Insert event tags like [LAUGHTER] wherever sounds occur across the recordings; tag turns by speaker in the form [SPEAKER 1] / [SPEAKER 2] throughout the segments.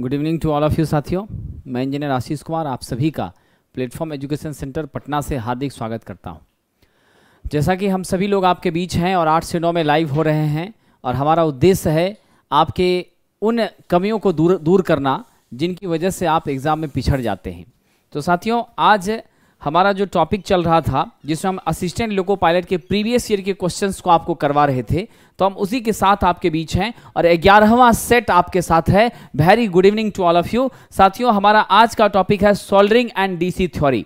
[SPEAKER 1] Good evening to all of you साथियों मैं engineer आशीष कुमार आप सभी का प्लेटफॉर्म एजुकेशन सेंटर पटना से हार्दिक स्वागत करता हूं। जैसा कि हम सभी लोग आपके बीच हैं और आठ से नौ में लाइव हो रहे हैं और हमारा उद्देश्य है आपके उन कमियों को दूर दूर करना जिनकी वजह से आप एग्ज़ाम में पिछड़ जाते हैं तो साथियों आज हमारा जो टॉपिक चल रहा था जिसमें हम असिस्टेंट लोको पायलट के प्रीवियस ईयर के क्वेश्चंस को आपको करवा रहे थे तो हम उसी के साथ आपके बीच हैं और ग्यारहवा सेट आपके साथ है very good evening to all of you साथियों हमारा आज का टॉपिक है सोल्डरिंग एंड डीसी थ्योरी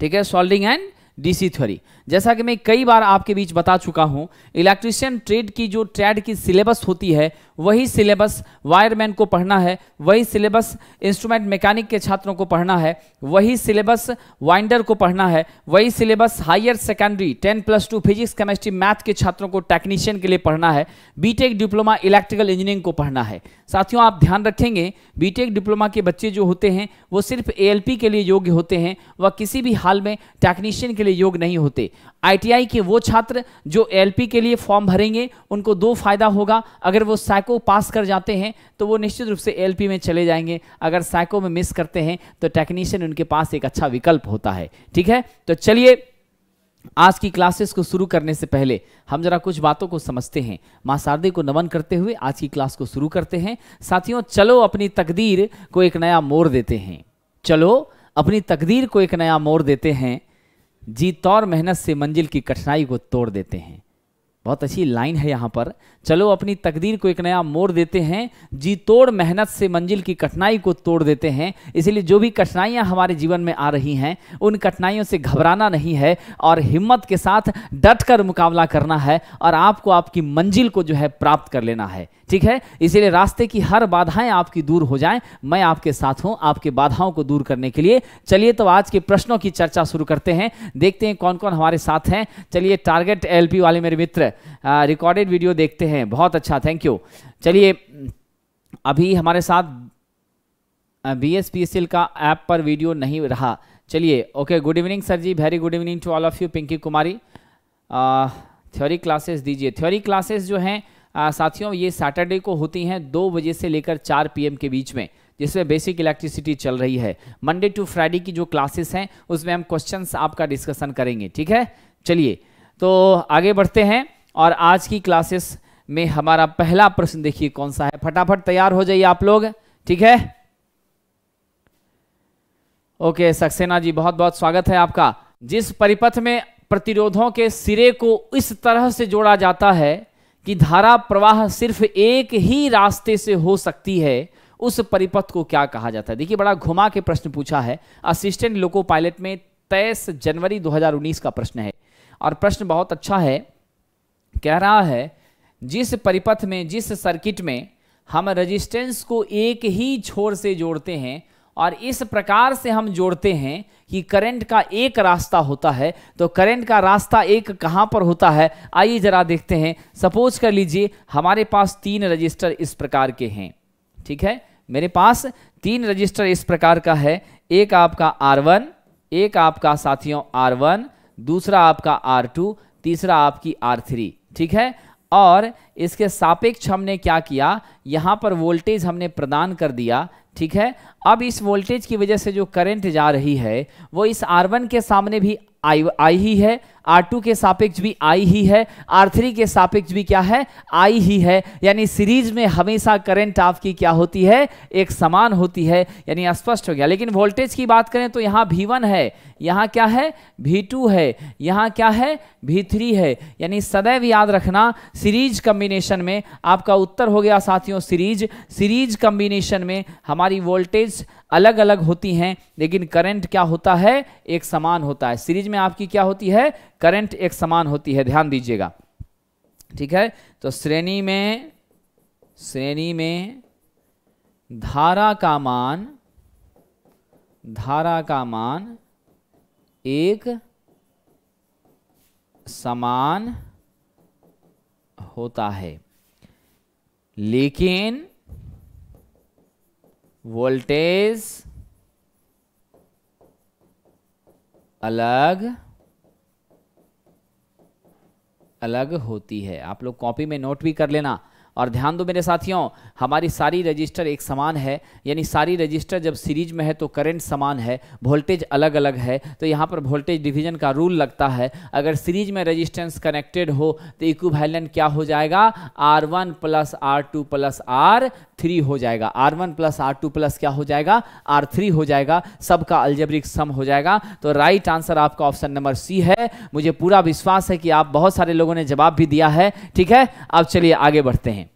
[SPEAKER 1] ठीक है सोल्डरिंग एंड डीसी थ्योरी जैसा कि मैं कई बार आपके बीच बता चुका हूं इलेक्ट्रिशियन ट्रेड की जो ट्रेड की सिलेबस होती है वही सिलेबस वायरमैन को पढ़ना है वही सिलेबस इंस्ट्रूमेंट मैकेनिक के छात्रों को पढ़ना है वही सिलेबस वाइंडर को पढ़ना है वही syllabus higher secondary ten plus two physics chemistry math के छात्रों को टेक्नीशियन के लिए पढ़ना है बीटेक डिप्लोमा इलेक्ट्रिकल इंजीनियरिंग को पढ़ना है साथियों आप ध्यान रखेंगे बीटेक डिप्लोमा के बच्चे जो होते हैं वो सिर्फ एएलपी के लिए योग्य होते हैं वह किसी भी हाल में टेक्नीशियन के लिए योग्य नहीं होते आईटीआई के वो छात्र जो एलपी के लिए फॉर्म भरेंगे उनको दो फायदा होगा अगर वो साइको पास कर जाते हैं तो वो निश्चित रूप से एलपी में चले जाएंगे अगर साइको में मिस करते हैं तो टेक्नीशियन उनके पास एक अच्छा विकल्प होता है ठीक है तो चलिए आज की क्लासेस को शुरू करने से पहले हम जरा कुछ बातों को समझते हैं माँ शारदे को नमन करते हुए आज की क्लास को शुरू करते हैं साथियों चलो अपनी तकदीर को एक नया मोड़ देते हैं चलो अपनी तकदीर को एक नया मोड़ देते हैं जीत और मेहनत से मंजिल की कठिनाई को तोड़ देते हैं बहुत अच्छी लाइन है यहाँ पर चलो अपनी तकदीर को एक नया मोड़ देते हैं जी तोड़ मेहनत से मंजिल की कठिनाई को तोड़ देते हैं इसलिए जो भी कठिनाइयां हमारे जीवन में आ रही हैं उन कठिनाइयों से घबराना नहीं है और हिम्मत के साथ डट कर मुकाबला करना है और आपको आपकी मंजिल को जो है प्राप्त कर लेना है ठीक है इसीलिए रास्ते की हर बाधाएं आपकी दूर हो जाएं मैं आपके साथ हूं आपके बाधाओं को दूर करने के लिए चलिए तो आज के प्रश्नों की चर्चा शुरू करते हैं देखते हैं कौन कौन हमारे साथ हैं चलिए टारगेट एलपी वाले मेरे मित्र रिकॉर्डेड वीडियो देखते हैं हैं बहुत अच्छा थैंक यू चलिए अभी हमारे साथ बी एस पी एल का ऐप पर वीडियो नहीं रहा चलिए okay good evening sir ji very good evening to all of you Pinki Kumari theory classes दीजिए थ्योरी क्लासेस जो हैं साथियों ये सैटरडे को होती हैं दो बजे से लेकर चार पीएम के बीच में जिसमें बेसिक इलेक्ट्रिसिटी चल रही है मंडे टू फ्राइडे की जो क्लासेस हैं उसमें हम क्वेश्चन आपका डिस्कशन करेंगे ठीक है चलिए तो आगे बढ़ते हैं और आज की क्लासेस में हमारा पहला प्रश्न देखिए कौन सा है फटाफट तैयार हो जाइए आप लोग ठीक है ओके सक्सेना जी बहुत बहुत स्वागत है आपका जिस परिपथ में प्रतिरोधों के सिरे को इस तरह से जोड़ा जाता है कि धारा प्रवाह सिर्फ एक ही रास्ते से हो सकती है उस परिपथ को क्या कहा जाता है देखिए बड़ा घुमा के प्रश्न पूछा है असिस्टेंट लोको पायलट में तेईस जनवरी 2019 का प्रश्न है और प्रश्न बहुत अच्छा है कह रहा है जिस परिपथ में जिस सर्किट में हम रेजिस्टेंस को एक ही छोर से जोड़ते हैं और इस प्रकार से हम जोड़ते हैं कि करंट का एक रास्ता होता है तो करंट का रास्ता एक कहां पर होता है आइए ज़रा देखते हैं सपोज कर लीजिए हमारे पास तीन रजिस्टर इस प्रकार के हैं ठीक है मेरे पास तीन रजिस्टर इस प्रकार का है एक आपका R1 एक आपका साथियों R1 दूसरा आपका R2 तीसरा आपकी R3 ठीक है और इसके सापेक्ष हमने क्या किया यहाँ पर वोल्टेज हमने प्रदान कर दिया ठीक है अब इस वोल्टेज की वजह से जो करंट जा रही है वो इस R1 के सामने भी आई आई ही है R2 के सापेक्ष भी आई ही है R3 के सापेक्ष भी क्या है आई ही है यानी सीरीज में हमेशा करंट आपकी क्या होती है एक समान होती है यानी स्पष्ट हो गया लेकिन वोल्टेज की बात करें तो यहाँ V1 है यहाँ क्या है V2 है यहाँ क्या है V3 है यानी सदैव याद रखना सीरीज कम्बिनेशन में आपका उत्तर हो गया साथियों सीरीज सीरीज कम्बिनेशन में हमारी वोल्टेज अलग अलग होती हैं लेकिन करंट क्या होता है एक समान होता है सीरीज में आपकी क्या होती है करंट एक समान होती है ध्यान दीजिएगा ठीक है तो श्रेणी में श्रेणी में धारा का मान धारा का मान एक समान होता है लेकिन वोल्टेज अलग अलग होती है आप लोग कॉपी में नोट भी कर लेना और ध्यान दो मेरे साथियों हमारी सारी रजिस्टर एक समान है यानी सारी रजिस्टर जब सीरीज में है तो करंट समान है वोल्टेज अलग अलग है तो यहाँ पर वोल्टेज डिवीजन का रूल लगता है अगर सीरीज में रजिस्टेंस कनेक्टेड हो तो इक्विवेलेंट क्या हो जाएगा R one plus R two plus R three हो जाएगा R one plus R two plus क्या हो जाएगा आर थ्री हो जाएगा सबका अल्जेब्रिक सम हो जाएगा तो राइट आंसर आपका ऑप्शन नंबर सी है मुझे पूरा विश्वास है कि आप बहुत सारे लोगों ने जवाब भी दिया है ठीक है अब चलिए आगे बढ़ते हैं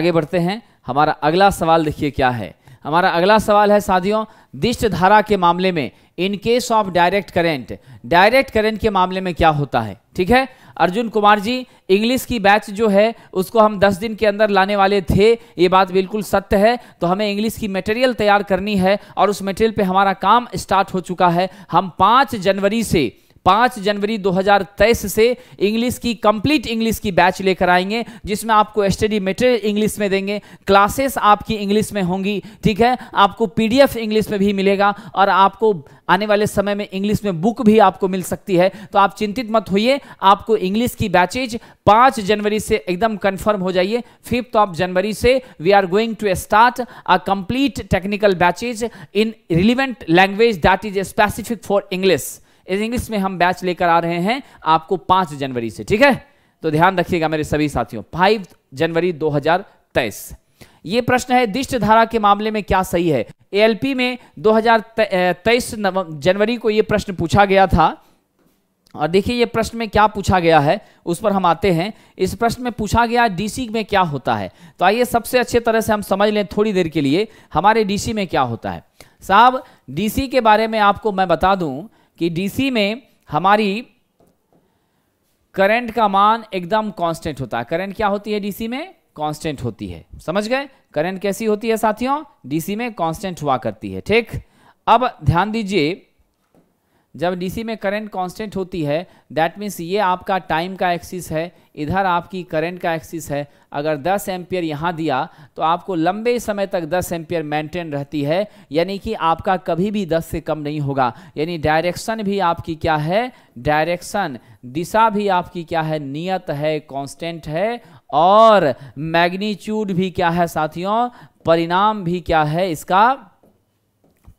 [SPEAKER 1] आगे बढ़ते हैं हमारा अगला सवाल देखिए क्या है हमारा अगला सवाल है साथियों दिष्ट धारा के मामले में in case of direct current direct current के मामले में क्या होता है ठीक है अर्जुन कुमार जी इंग्लिश की बैच जो है उसको हम 10 दिन के अंदर लाने वाले थे ये बात बिल्कुल सत्य है तो हमें इंग्लिश की मटेरियल तैयार करनी है और उस मटेरियल पे हमारा काम स्टार्ट हो चुका है हम 5 जनवरी से पांच जनवरी 2023 से इंग्लिश की कंप्लीट इंग्लिश की बैच लेकर आएंगे जिसमें आपको स्टडी मटेरियल इंग्लिश में देंगे क्लासेस आपकी इंग्लिश में होंगी ठीक है आपको पीडीएफ इंग्लिश में भी मिलेगा और आपको आने वाले समय में इंग्लिश में बुक भी आपको मिल सकती है तो आप चिंतित मत होइए आपको इंग्लिश की बैचेज पांच जनवरी से एकदम कंफर्म हो जाइए फिफ्थ ऑफ जनवरी से we are going to start a complete technical batches in relevant language that is specific for English English में हम बैच लेकर आ रहे हैं आपको पांच जनवरी से ठीक है तो ध्यान रखिएगा मेरे सभी साथियों फाइव जनवरी दो ये प्रश्न है दिष्ट धारा के मामले में क्या सही है एएलपी में 2023 जनवरी को यह प्रश्न पूछा गया था और देखिए ये प्रश्न में क्या पूछा गया है उस पर हम आते हैं इस प्रश्न में पूछा गया डीसी में क्या होता है तो आइए सबसे अच्छे तरह से हम समझ लें थोड़ी देर के लिए हमारे डीसी में क्या होता है साहब डीसी के बारे में आपको मैं बता दूं कि डीसी में हमारी करंट का मान एकदम कांस्टेंट होता है करंट क्या होती है डीसी में कांस्टेंट होती है समझ गए करंट कैसी होती है साथियों डीसी में कांस्टेंट हुआ करती है ठीक अब ध्यान दीजिए जब डीसी में करंट कांस्टेंट होती है दैट मीन्स ये आपका टाइम का एक्सिस है इधर आपकी करंट का एक्सिस है अगर 10 एम्पियर यहाँ दिया तो आपको लंबे समय तक 10 एम्पियर मेंटेन रहती है यानी कि आपका कभी भी 10 से कम नहीं होगा यानी डायरेक्शन भी आपकी क्या है डायरेक्शन दिशा भी आपकी क्या है नियत है कॉन्स्टेंट है और मैग्नीट्यूड भी क्या है साथियों परिणाम भी क्या है इसका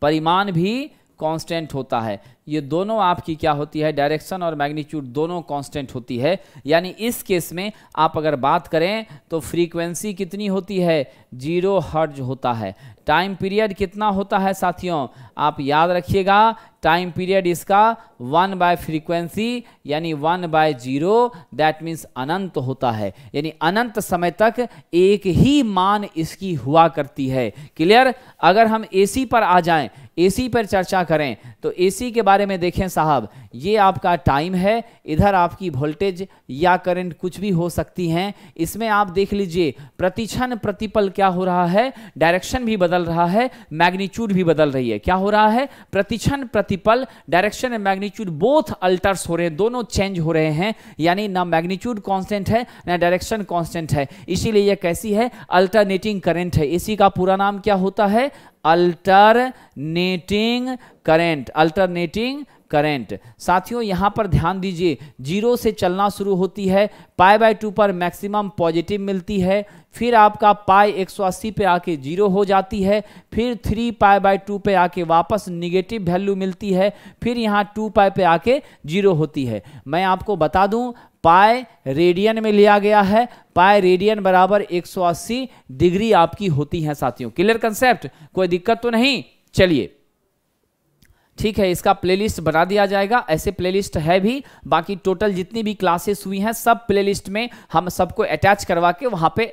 [SPEAKER 1] परिमाण भी कांस्टेंट होता है ये दोनों आपकी क्या होती है डायरेक्शन और मैग्नीट्यूड दोनों कांस्टेंट होती है यानी इस केस में आप अगर बात करें तो फ्रीक्वेंसी कितनी होती है जीरो हर्ज होता है टाइम पीरियड कितना होता है साथियों आप याद रखिएगा टाइम पीरियड इसका वन बाय फ्रीक्वेंसी यानी one by zero that means अनंत होता है यानी अनंत समय तक एक ही मान इसकी हुआ करती है क्लियर अगर हम एसी पर आ जाएं एसी पर चर्चा करें तो एसी के बारे बारे में देखें साहब ये आपका टाइम है इधर आपकी वोल्टेज या करंट कुछ भी हो सकती हैं इसमें आप देख लीजिए प्रतिक्षण प्रतिपल क्या हो रहा है डायरेक्शन भी बदल रहा है मैग्नीट्यूड भी बदल रही है क्या हो रहा है प्रतिक्षण प्रतिपल direction and magnitude both alters हो रहे हैं दोनों चेंज हो रहे हैं यानी ना मैग्नीट्यूड कॉन्स्टेंट है ना डायरेक्शन कॉन्स्टेंट है इसीलिए यह कैसी है अल्टरनेटिंग करेंट है इसी का पूरा नाम क्या होता है अल्टरनेटिंग करेंट अल्टरनेटिंग करेंट साथियों यहाँ पर ध्यान दीजिए जीरो से चलना शुरू होती है पाई बाय टू पर मैक्सिमम पॉजिटिव मिलती है फिर आपका पाई अस्सी पे आके जीरो हो जाती है फिर थ्री पाई बाय टू पे आके वापस निगेटिव वैल्यू मिलती है फिर यहाँ टू पाई पे आके जीरो होती है मैं आपको बता दूं पाए रेडियन में लिया गया है पाए रेडियन बराबर 180 डिग्री आपकी होती है साथियों क्लियर कंसेप्ट कोई दिक्कत तो नहीं चलिए ठीक है इसका प्लेलिस्ट बना दिया जाएगा ऐसे प्लेलिस्ट है भी बाकी टोटल जितनी भी क्लासेस हुई हैं सब प्लेलिस्ट में हम सबको अटैच करवा के वहां पे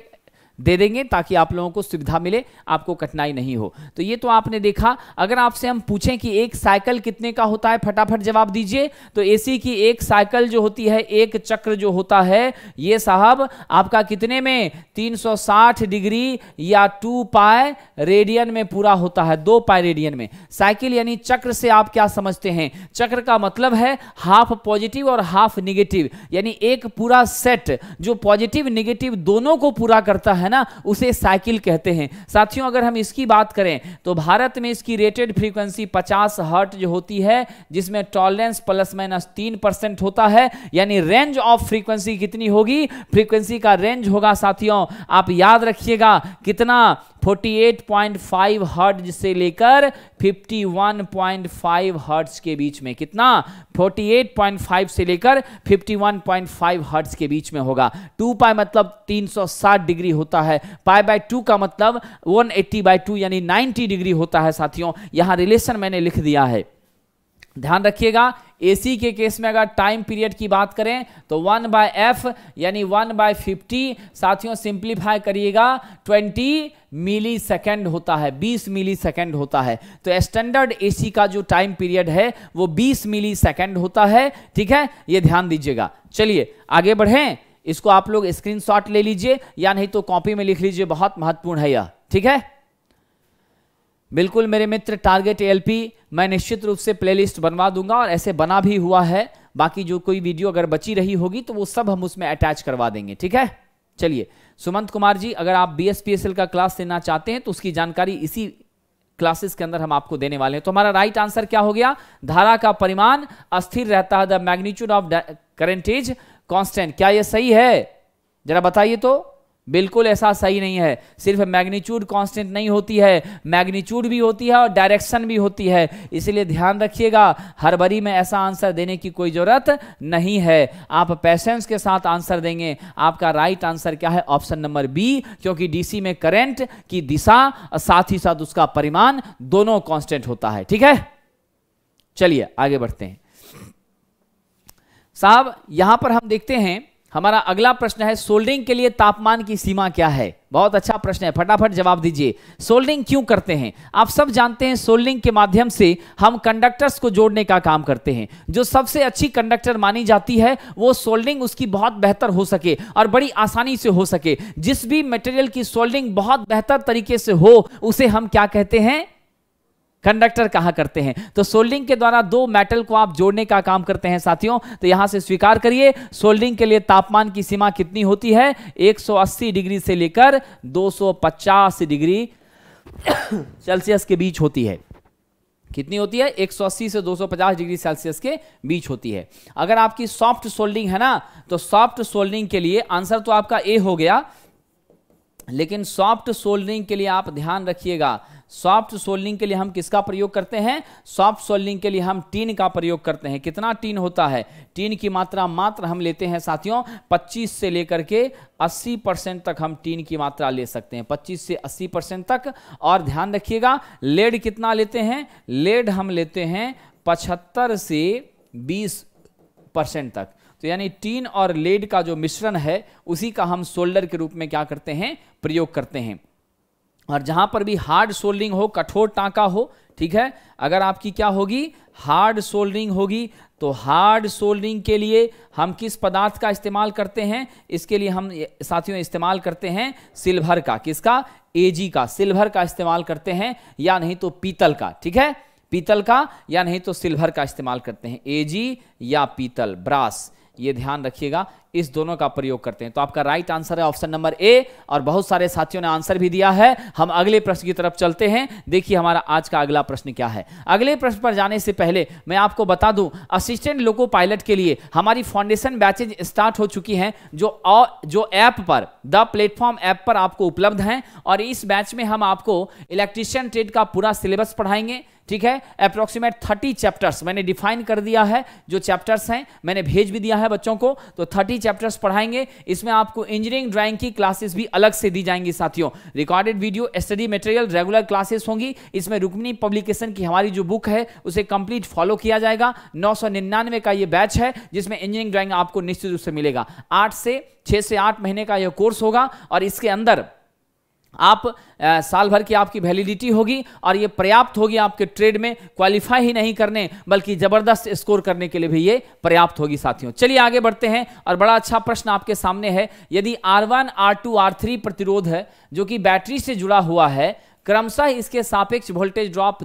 [SPEAKER 1] दे देंगे ताकि आप लोगों को सुविधा मिले आपको कठिनाई नहीं हो तो ये तो आपने देखा अगर आपसे हम पूछें कि एक साइकिल कितने का होता है फटाफट जवाब दीजिए तो एसी की एक साइकिल जो होती है एक चक्र जो होता है ये साहब आपका कितने में 360 डिग्री या टू पाए रेडियन में पूरा होता है दो पाए रेडियन में साइकिल यानी चक्र से आप क्या समझते हैं चक्र का मतलब है हाफ पॉजिटिव और हाफ निगेटिव यानी एक पूरा सेट जो पॉजिटिव निगेटिव दोनों को पूरा करता है है ना उसे साइकिल कहते हैं साथियों अगर हम इसकी बात करें तो भारत में इसकी रेटेड फ्रीक्वेंसी 50 हर्ट जो होती है जिसमें टॉलरेंस प्लस माइनस तीन परसेंट होता है यानी रेंज ऑफ फ्रीक्वेंसी कितनी होगी फ्रीक्वेंसी का रेंज होगा साथियों आप याद रखिएगा कितना 48.5 हर्ट से लेकर 51.5 हर्ट्ज के बीच में कितना 48.5 से लेकर 51.5 हर्ट्ज के बीच में होगा 2 पाई मतलब 360 डिग्री होता होता है पाई बाय टू का मतलब वन एट्टी बाई टू यानी नाइन्टी डिग्री होता है साथियों यहां रिलेशन मैंने लिख दिया है ध्यान रखिएगा एसी के केस में अगर टाइम पीरियड की बात करें तो वन बाय एफ यानी वन बाय फिफ्टी साथियों सिंप्लीफाई करिएगा ट्वेंटी मिली सेकेंड होता है बीस मिली सेकेंड होता है तो स्टैंडर्ड एसी का जो टाइम पीरियड है वो बीस मिली सेकेंड होता है ठीक है ये ध्यान दीजिएगा चलिए आगे बढ़ें इसको आप लोग स्क्रीनशॉट ले लीजिए या नहीं तो कॉपी में लिख लीजिए बहुत महत्वपूर्ण है यह ठीक है बिल्कुल मेरे मित्र टारगेट एलपी मैं निश्चित रूप से प्लेलिस्ट बनवा दूंगा और ऐसे बना भी हुआ है बाकी जो कोई वीडियो अगर बची रही होगी तो वो सब हम उसमें अटैच करवा देंगे ठीक है चलिए सुमंत कुमार जी अगर आप बी का क्लास लेना चाहते हैं तो उसकी जानकारी इसी क्लासेस के अंदर हम आपको देने वाले हैं तो हमारा राइट आंसर क्या हो गया धारा का परिमाण अस्थिर रहता है the magnitude of current is constant क्या ये सही है जरा बताइए तो बिल्कुल ऐसा सही नहीं है सिर्फ मैग्नीट्यूड कांस्टेंट नहीं होती है मैग्नीट्यूड भी होती है और डायरेक्शन भी होती है इसलिए ध्यान रखिएगा हर बड़ी में ऐसा आंसर देने की कोई ज़रूरत नहीं है आप पैसेंस के साथ आंसर देंगे आपका राइट आंसर क्या है ऑप्शन नंबर बी क्योंकि डीसी में करंट की दिशा और साथ ही साथ उसका परिमाण दोनों कॉन्स्टेंट होता है ठीक है चलिए आगे बढ़ते हैं साहब यहां पर हम देखते हैं हमारा अगला प्रश्न है सोल्डिंग के लिए तापमान की सीमा क्या है बहुत अच्छा प्रश्न है फटाफट जवाब दीजिए सोल्डिंग क्यों करते हैं आप सब जानते हैं सोल्डिंग के माध्यम से हम कंडक्टर्स को जोड़ने का काम करते हैं जो सबसे अच्छी कंडक्टर मानी जाती है वो सोल्डिंग उसकी बहुत बेहतर हो सके और बड़ी आसानी से हो सके जिस भी मटेरियल की सोल्डिंग बहुत बेहतर तरीके से हो उसे हम क्या कहते हैं कंडक्टर कहा करते हैं तो सोल्डिंग के द्वारा दो मेटल को आप जोड़ने का काम करते हैं साथियों तो यहां से स्वीकार करिए सोल्डिंग के लिए तापमान की सीमा कितनी होती है 180 डिग्री से लेकर 250 डिग्री [COUGHS] सेल्सियस के बीच होती है कितनी होती है 180 से 250 डिग्री सेल्सियस के बीच होती है अगर आपकी सॉफ्ट सोल्डिंग है ना तो सॉफ्ट सोल्डिंग के लिए आंसर तो आपका ए हो गया लेकिन सॉफ्ट सोल्डरिंग के लिए आप ध्यान रखिएगा सॉफ्ट सोल्डरिंग के लिए हम किसका प्रयोग करते हैं सॉफ्ट सोल्डरिंग के लिए हम टीन का प्रयोग करते हैं कितना टीन होता है टीन की मात्रा मात्र हम लेते हैं साथियों 25 से लेकर के 80 परसेंट तक हम टीन की मात्रा ले सकते हैं 25 से 80 परसेंट तक और ध्यान रखिएगा लेड कितना लेते हैं लेड हम लेते हैं पचहत्तर से बीस परसेंट तक तो यानी टीन और लेड का जो मिश्रण है उसी का हम सोल्डर के रूप में क्या करते हैं प्रयोग करते हैं और जहां पर भी हार्ड सोल्डिंग हो कठोर टाका हो ठीक है अगर आपकी क्या होगी हार्ड सोल्डिंग होगी तो हार्ड सोल्डरिंग के लिए हम किस पदार्थ का इस्तेमाल करते हैं इसके लिए हम साथियों इस्तेमाल करते हैं सिल्वर का किसका एजी का सिल्वर का इस्तेमाल करते हैं या नहीं तो पीतल का ठीक है पीतल का या नहीं तो सिल्वर का इस्तेमाल करते हैं एजी या पीतल ब्रास ये ध्यान रखिएगा इस दोनों का प्रयोग करते हैं तो आपका राइट आंसर है ऑप्शन नंबर ए और बहुत सारे साथियों ने आंसर भी दिया है हम अगले प्रश्न की तरफ चलते हैं देखिए हमारा आज का अगला प्रश्न क्या है अगले प्रश्न पर जाने से पहले मैं आपको बता दूं असिस्टेंट लोको पायलट के लिए हमारी फाउंडेशन बैचेज स्टार्ट हो चुकी हैं जो आ, जो ऐप पर द प्लेटफॉर्म ऐप पर आपको उपलब्ध हैं और इस बैच में हम आपको इलेक्ट्रीशियन ट्रेड का पूरा सिलेबस पढ़ाएंगे ठीक है अप्रोक्सीमेट थर्टी चैप्टर्स मैंने डिफाइन कर दिया है जो चैप्टर्स हैं मैंने भेज भी दिया है बच्चों को तो थर्टी चैप्टर्स पढ़ाएंगे इसमें आपको इंजीनियरिंग ड्राइंग की क्लासेस भी अलग से दी जाएंगी साथियों recorded video study material regular classes होंगी इसमें रुक्मिनी पब्लिकेशन की हमारी जो बुक है उसे कंप्लीट फॉलो किया जाएगा नौ का ये बैच है जिसमें इंजीनियरिंग ड्राइंग आपको निश्चित रूप से मिलेगा आठ से छह से आठ महीने का यह कोर्स होगा और इसके अंदर आप आ, साल भर की आपकी वैलिडिटी होगी और ये पर्याप्त होगी आपके ट्रेड में क्वालिफाई ही नहीं करने बल्कि ज़बरदस्त स्कोर करने के लिए भी ये पर्याप्त होगी साथियों चलिए आगे बढ़ते हैं और बड़ा अच्छा प्रश्न आपके सामने है यदि R one R two R three प्रतिरोध है जो कि बैटरी से जुड़ा हुआ है क्रमशः इसके सापेक्ष वोल्टेज ड्रॉप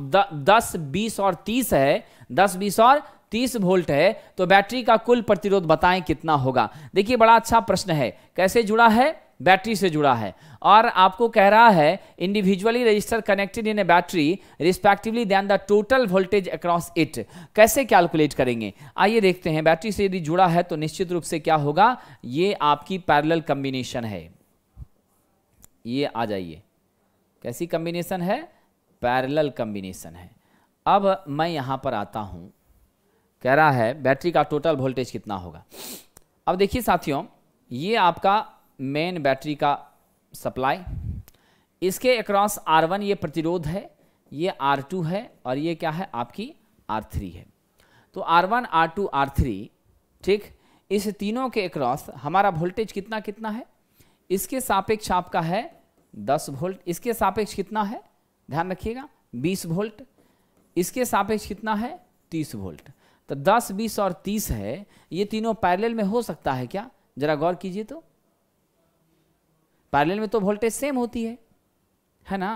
[SPEAKER 1] दस बीस और तीस है दस बीस और 30 वोल्ट है तो बैटरी का कुल प्रतिरोध बताएं कितना होगा देखिए बड़ा अच्छा प्रश्न है कैसे जुड़ा है बैटरी से जुड़ा है और आपको कह रहा है individually register connected in a battery respectively then the total voltage across it कैसे कैलकुलेट करेंगे आइए देखते हैं बैटरी से यदि जुड़ा है तो निश्चित रूप से क्या होगा ये आपकी पैरेलल कम्बिनेशन है ये आ जाइए कैसी कम्बिनेशन है पैरेलल कम्बिनेशन है अब मैं यहाँ पर आता हूँ कह रहा है बैटरी का टोटल वोल्टेज कितना होगा अब देखिए साथियों ये आपका मेन बैटरी का सप्लाई इसके अक्रॉस R1 ये प्रतिरोध है ये R2 है और ये क्या है आपकी R3 है तो R1, R2, R3 ठीक इस तीनों के अक्रॉस हमारा वोल्टेज कितना कितना है इसके सापेक्ष आपका है 10 वोल्ट इसके सापेक्ष कितना है ध्यान रखिएगा 20 वोल्ट इसके सापेक्ष कितना है 30 वोल्ट तो 10, 20 और 30 है ये तीनों पैरेलल में हो सकता है क्या जरा गौर कीजिए तो पैरेलल में तो वोल्टेज सेम होती है है ना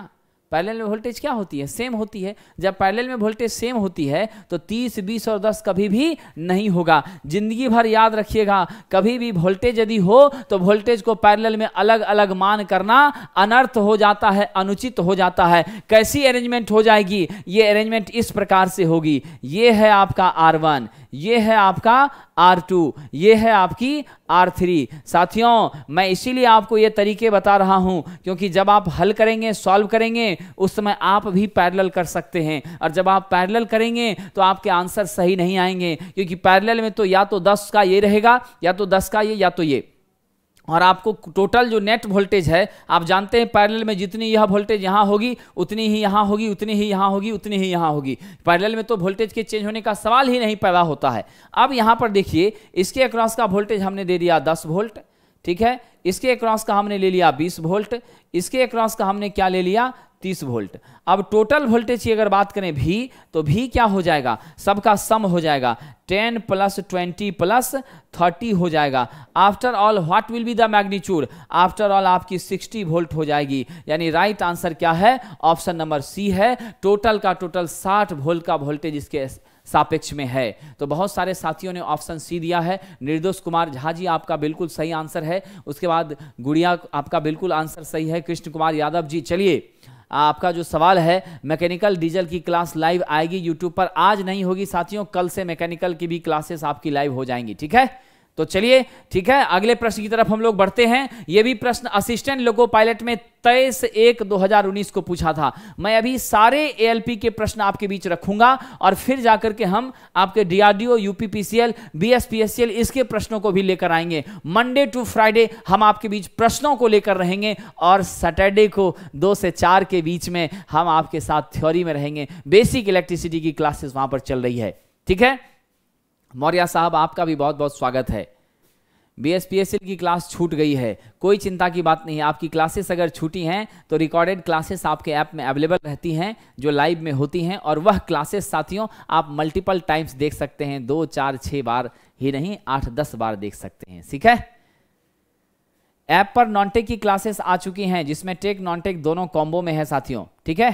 [SPEAKER 1] पैरेलल में वोल्टेज क्या होती है सेम होती है जब पैरेलल में वोल्टेज सेम होती है तो 30, 20 और 10 कभी भी नहीं होगा जिंदगी भर याद रखिएगा कभी भी वोल्टेज यदि हो तो वोल्टेज को पैरेलल में अलग अलग मान करना अनर्थ हो जाता है अनुचित हो जाता है कैसी अरेंजमेंट हो जाएगी ये अरेंजमेंट इस प्रकार से होगी ये है आपका आर वन ये है आपका आर टू ये है आपकी आर थ्री साथियों मैं इसीलिए आपको ये तरीके बता रहा हूँ क्योंकि जब आप हल करेंगे सॉल्व करेंगे उस समय आप भी पैरल कर सकते हैं और जब आप पैरल करेंगे तो आपके आंसर सही नहीं आएंगे क्योंकि पैरल में तो या तो दस का ये रहेगा या तो दस का ये या तो ये और आपको टोटल जो नेट वोल्टेज है आप जानते हैं पैरेलल में जितनी यह वोल्टेज यहाँ होगी उतनी ही यहाँ होगी उतनी ही यहाँ होगी उतनी ही यहाँ होगी पैरेलल में तो वोल्टेज के चेंज होने का सवाल ही नहीं पैदा होता है अब यहाँ पर देखिए इसके अक्रॉस का वोल्टेज हमने दे दिया दस वोल्ट ठीक है इसके अक्रॉस का हमने ले लिया बीस वोल्ट इसके अक्रॉस का हमने क्या ले लिया तीस वोल्ट अब टोटल वोल्टेज की अगर बात करें भी तो भी क्या हो जाएगा सबका सम हो जाएगा ten plus twenty plus thirty हो जाएगा after all what will be the magnitude after all आपकी सिक्सटी वोल्ट हो जाएगी यानी राइट आंसर क्या है ऑप्शन नंबर सी है टोटल का टोटल साठ वोल्ट का वोल्टेज इसके सापेक्ष में है तो बहुत सारे साथियों ने ऑप्शन सी दिया है निर्दोष कुमार झा जी आपका बिल्कुल सही आंसर है उसके बाद गुड़िया आपका बिल्कुल आंसर सही है कृष्ण कुमार यादव जी चलिए आपका जो सवाल है मैकेनिकल डीजल की क्लास लाइव आएगी यूट्यूब पर आज नहीं होगी साथियों कल से मैकेनिकल की भी क्लासेस आपकी लाइव हो जाएंगी ठीक है तो चलिए ठीक है अगले प्रश्न की तरफ हम लोग बढ़ते हैं यह भी प्रश्न असिस्टेंट लोको पायलट में तेईस एक 2019 को पूछा था मैं अभी सारे एएलपी के प्रश्न आपके बीच रखूंगा और फिर जाकर के हम आपके डीआरडीओ यूपीपीसीएल एल इसके प्रश्नों को भी लेकर आएंगे मंडे टू फ्राइडे हम आपके बीच प्रश्नों को लेकर रहेंगे और सैटरडे को दो से चार के बीच में हम आपके साथ थ्योरी में रहेंगे बेसिक इलेक्ट्रिसिटी की क्लासेस वहां पर चल रही है ठीक है मौर्या साहब आपका भी बहुत बहुत स्वागत है बी एस पी की क्लास छूट गई है कोई चिंता की बात नहीं आपकी क्लासेस अगर छूटी हैं तो रिकॉर्डेड क्लासेस आपके ऐप में अवेलेबल रहती हैं जो लाइव में होती हैं और वह क्लासेस साथियों आप मल्टीपल टाइम्स देख सकते हैं दो चार छः बार ही नहीं आठ दस बार देख सकते हैं ठीक है ऐप पर नॉनटेक की क्लासेस आ चुकी हैं जिसमें टेक नॉनटेक दोनों कॉम्बो में है साथियों ठीक है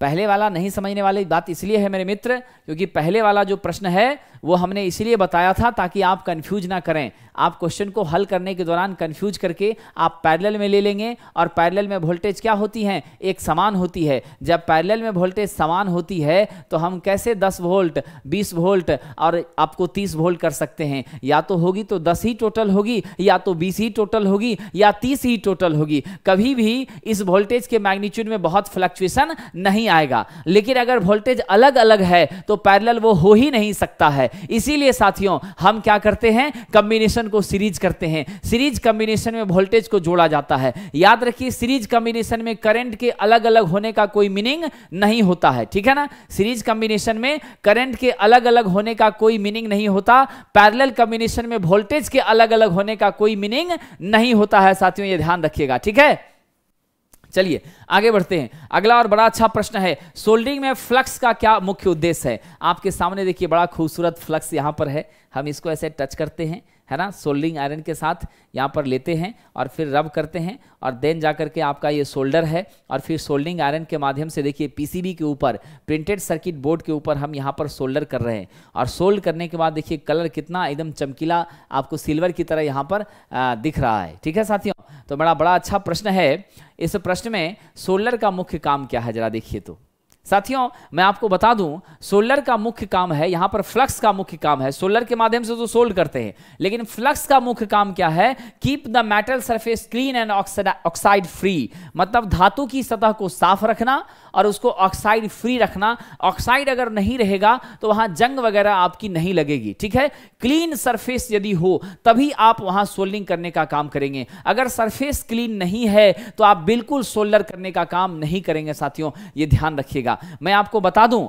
[SPEAKER 1] पहले वाला नहीं समझने वाली बात इसलिए है मेरे मित्र क्योंकि पहले वाला जो प्रश्न है वो हमने इसीलिए बताया था ताकि आप कंफ्यूज ना करें आप क्वेश्चन को हल करने के दौरान कंफ्यूज करके आप पैरेलल में ले लेंगे और पैरेलल में वोल्टेज क्या होती है एक समान होती है जब पैरेलल में वोल्टेज समान होती है तो हम कैसे 10 वोल्ट 20 वोल्ट और आपको 30 वोल्ट कर सकते हैं या तो होगी तो 10 ही टोटल होगी या तो 20 ही टोटल होगी या 30 ही टोटल होगी कभी भी इस वोल्टेज के मैग्नीट्यूड में बहुत फ्लक्चुएशन नहीं आएगा लेकिन अगर वोल्टेज अलग अलग है तो पैरेलल वो हो ही नहीं सकता है इसीलिए साथियों हम क्या करते हैं कम्बिनेशन को सीरीज करते हैं सीरीज कम्बिनेशन में वोल्टेज को जोड़ा जाता है याद रखिए सीरीज कम्बिनेशन में करंट के अलग अलग होने का कोई मीनिंग नहीं होता है ठीक है ना सीरीज कम्बिनेशन में करंट के अलग अलग होने का कोई मीनिंग नहीं होता पैरल कम्बिनेशन में वोल्टेज के अलग अलग होने का कोई मीनिंग नहीं होता है साथियों ये ध्यान रखिएगा ठीक है चलिए आगे बढ़ते हैं अगला और बड़ा अच्छा प्रश्न है सोल्डिंग में फ्लक्स का क्या मुख्य उद्देश्य है आपके सामने देखिए बड़ा खूबसूरत फ्लक्स यहां पर है हम इसको ऐसे टच करते हैं है ना सोल्डिंग आयरन के साथ यहाँ पर लेते हैं और फिर रब करते हैं और देन जा करके आपका ये सोल्डर है और फिर सोल्डिंग आयरन के माध्यम से देखिए पीसीबी के ऊपर प्रिंटेड सर्किट बोर्ड के ऊपर हम यहाँ पर सोल्डर कर रहे हैं और सोल्ड करने के बाद देखिए कलर कितना एकदम चमकीला आपको सिल्वर की तरह यहाँ पर आ, दिख रहा है ठीक है साथियों तो बड़ा बड़ा अच्छा प्रश्न है इस प्रश्न में सोल्डर का मुख्य काम क्या है जरा देखिए तो साथियों मैं आपको बता दूं सोलर का मुख्य काम है यहां पर फ्लक्स का मुख्य काम है सोलर के माध्यम से तो सोल्ड करते हैं लेकिन फ्लक्स का मुख्य काम क्या है keep the metal surface clean and oxide free मतलब धातु की सतह को साफ रखना और उसको ऑक्साइड फ्री रखना ऑक्साइड अगर नहीं रहेगा तो वहां जंग वगैरह आपकी नहीं लगेगी ठीक है क्लीन सरफेस यदि हो तभी आप वहां सोल्डिंग करने का काम करेंगे अगर सरफेस क्लीन नहीं है तो आप बिल्कुल सोल्डर करने का काम नहीं करेंगे साथियों ये ध्यान रखिएगा मैं आपको बता दूं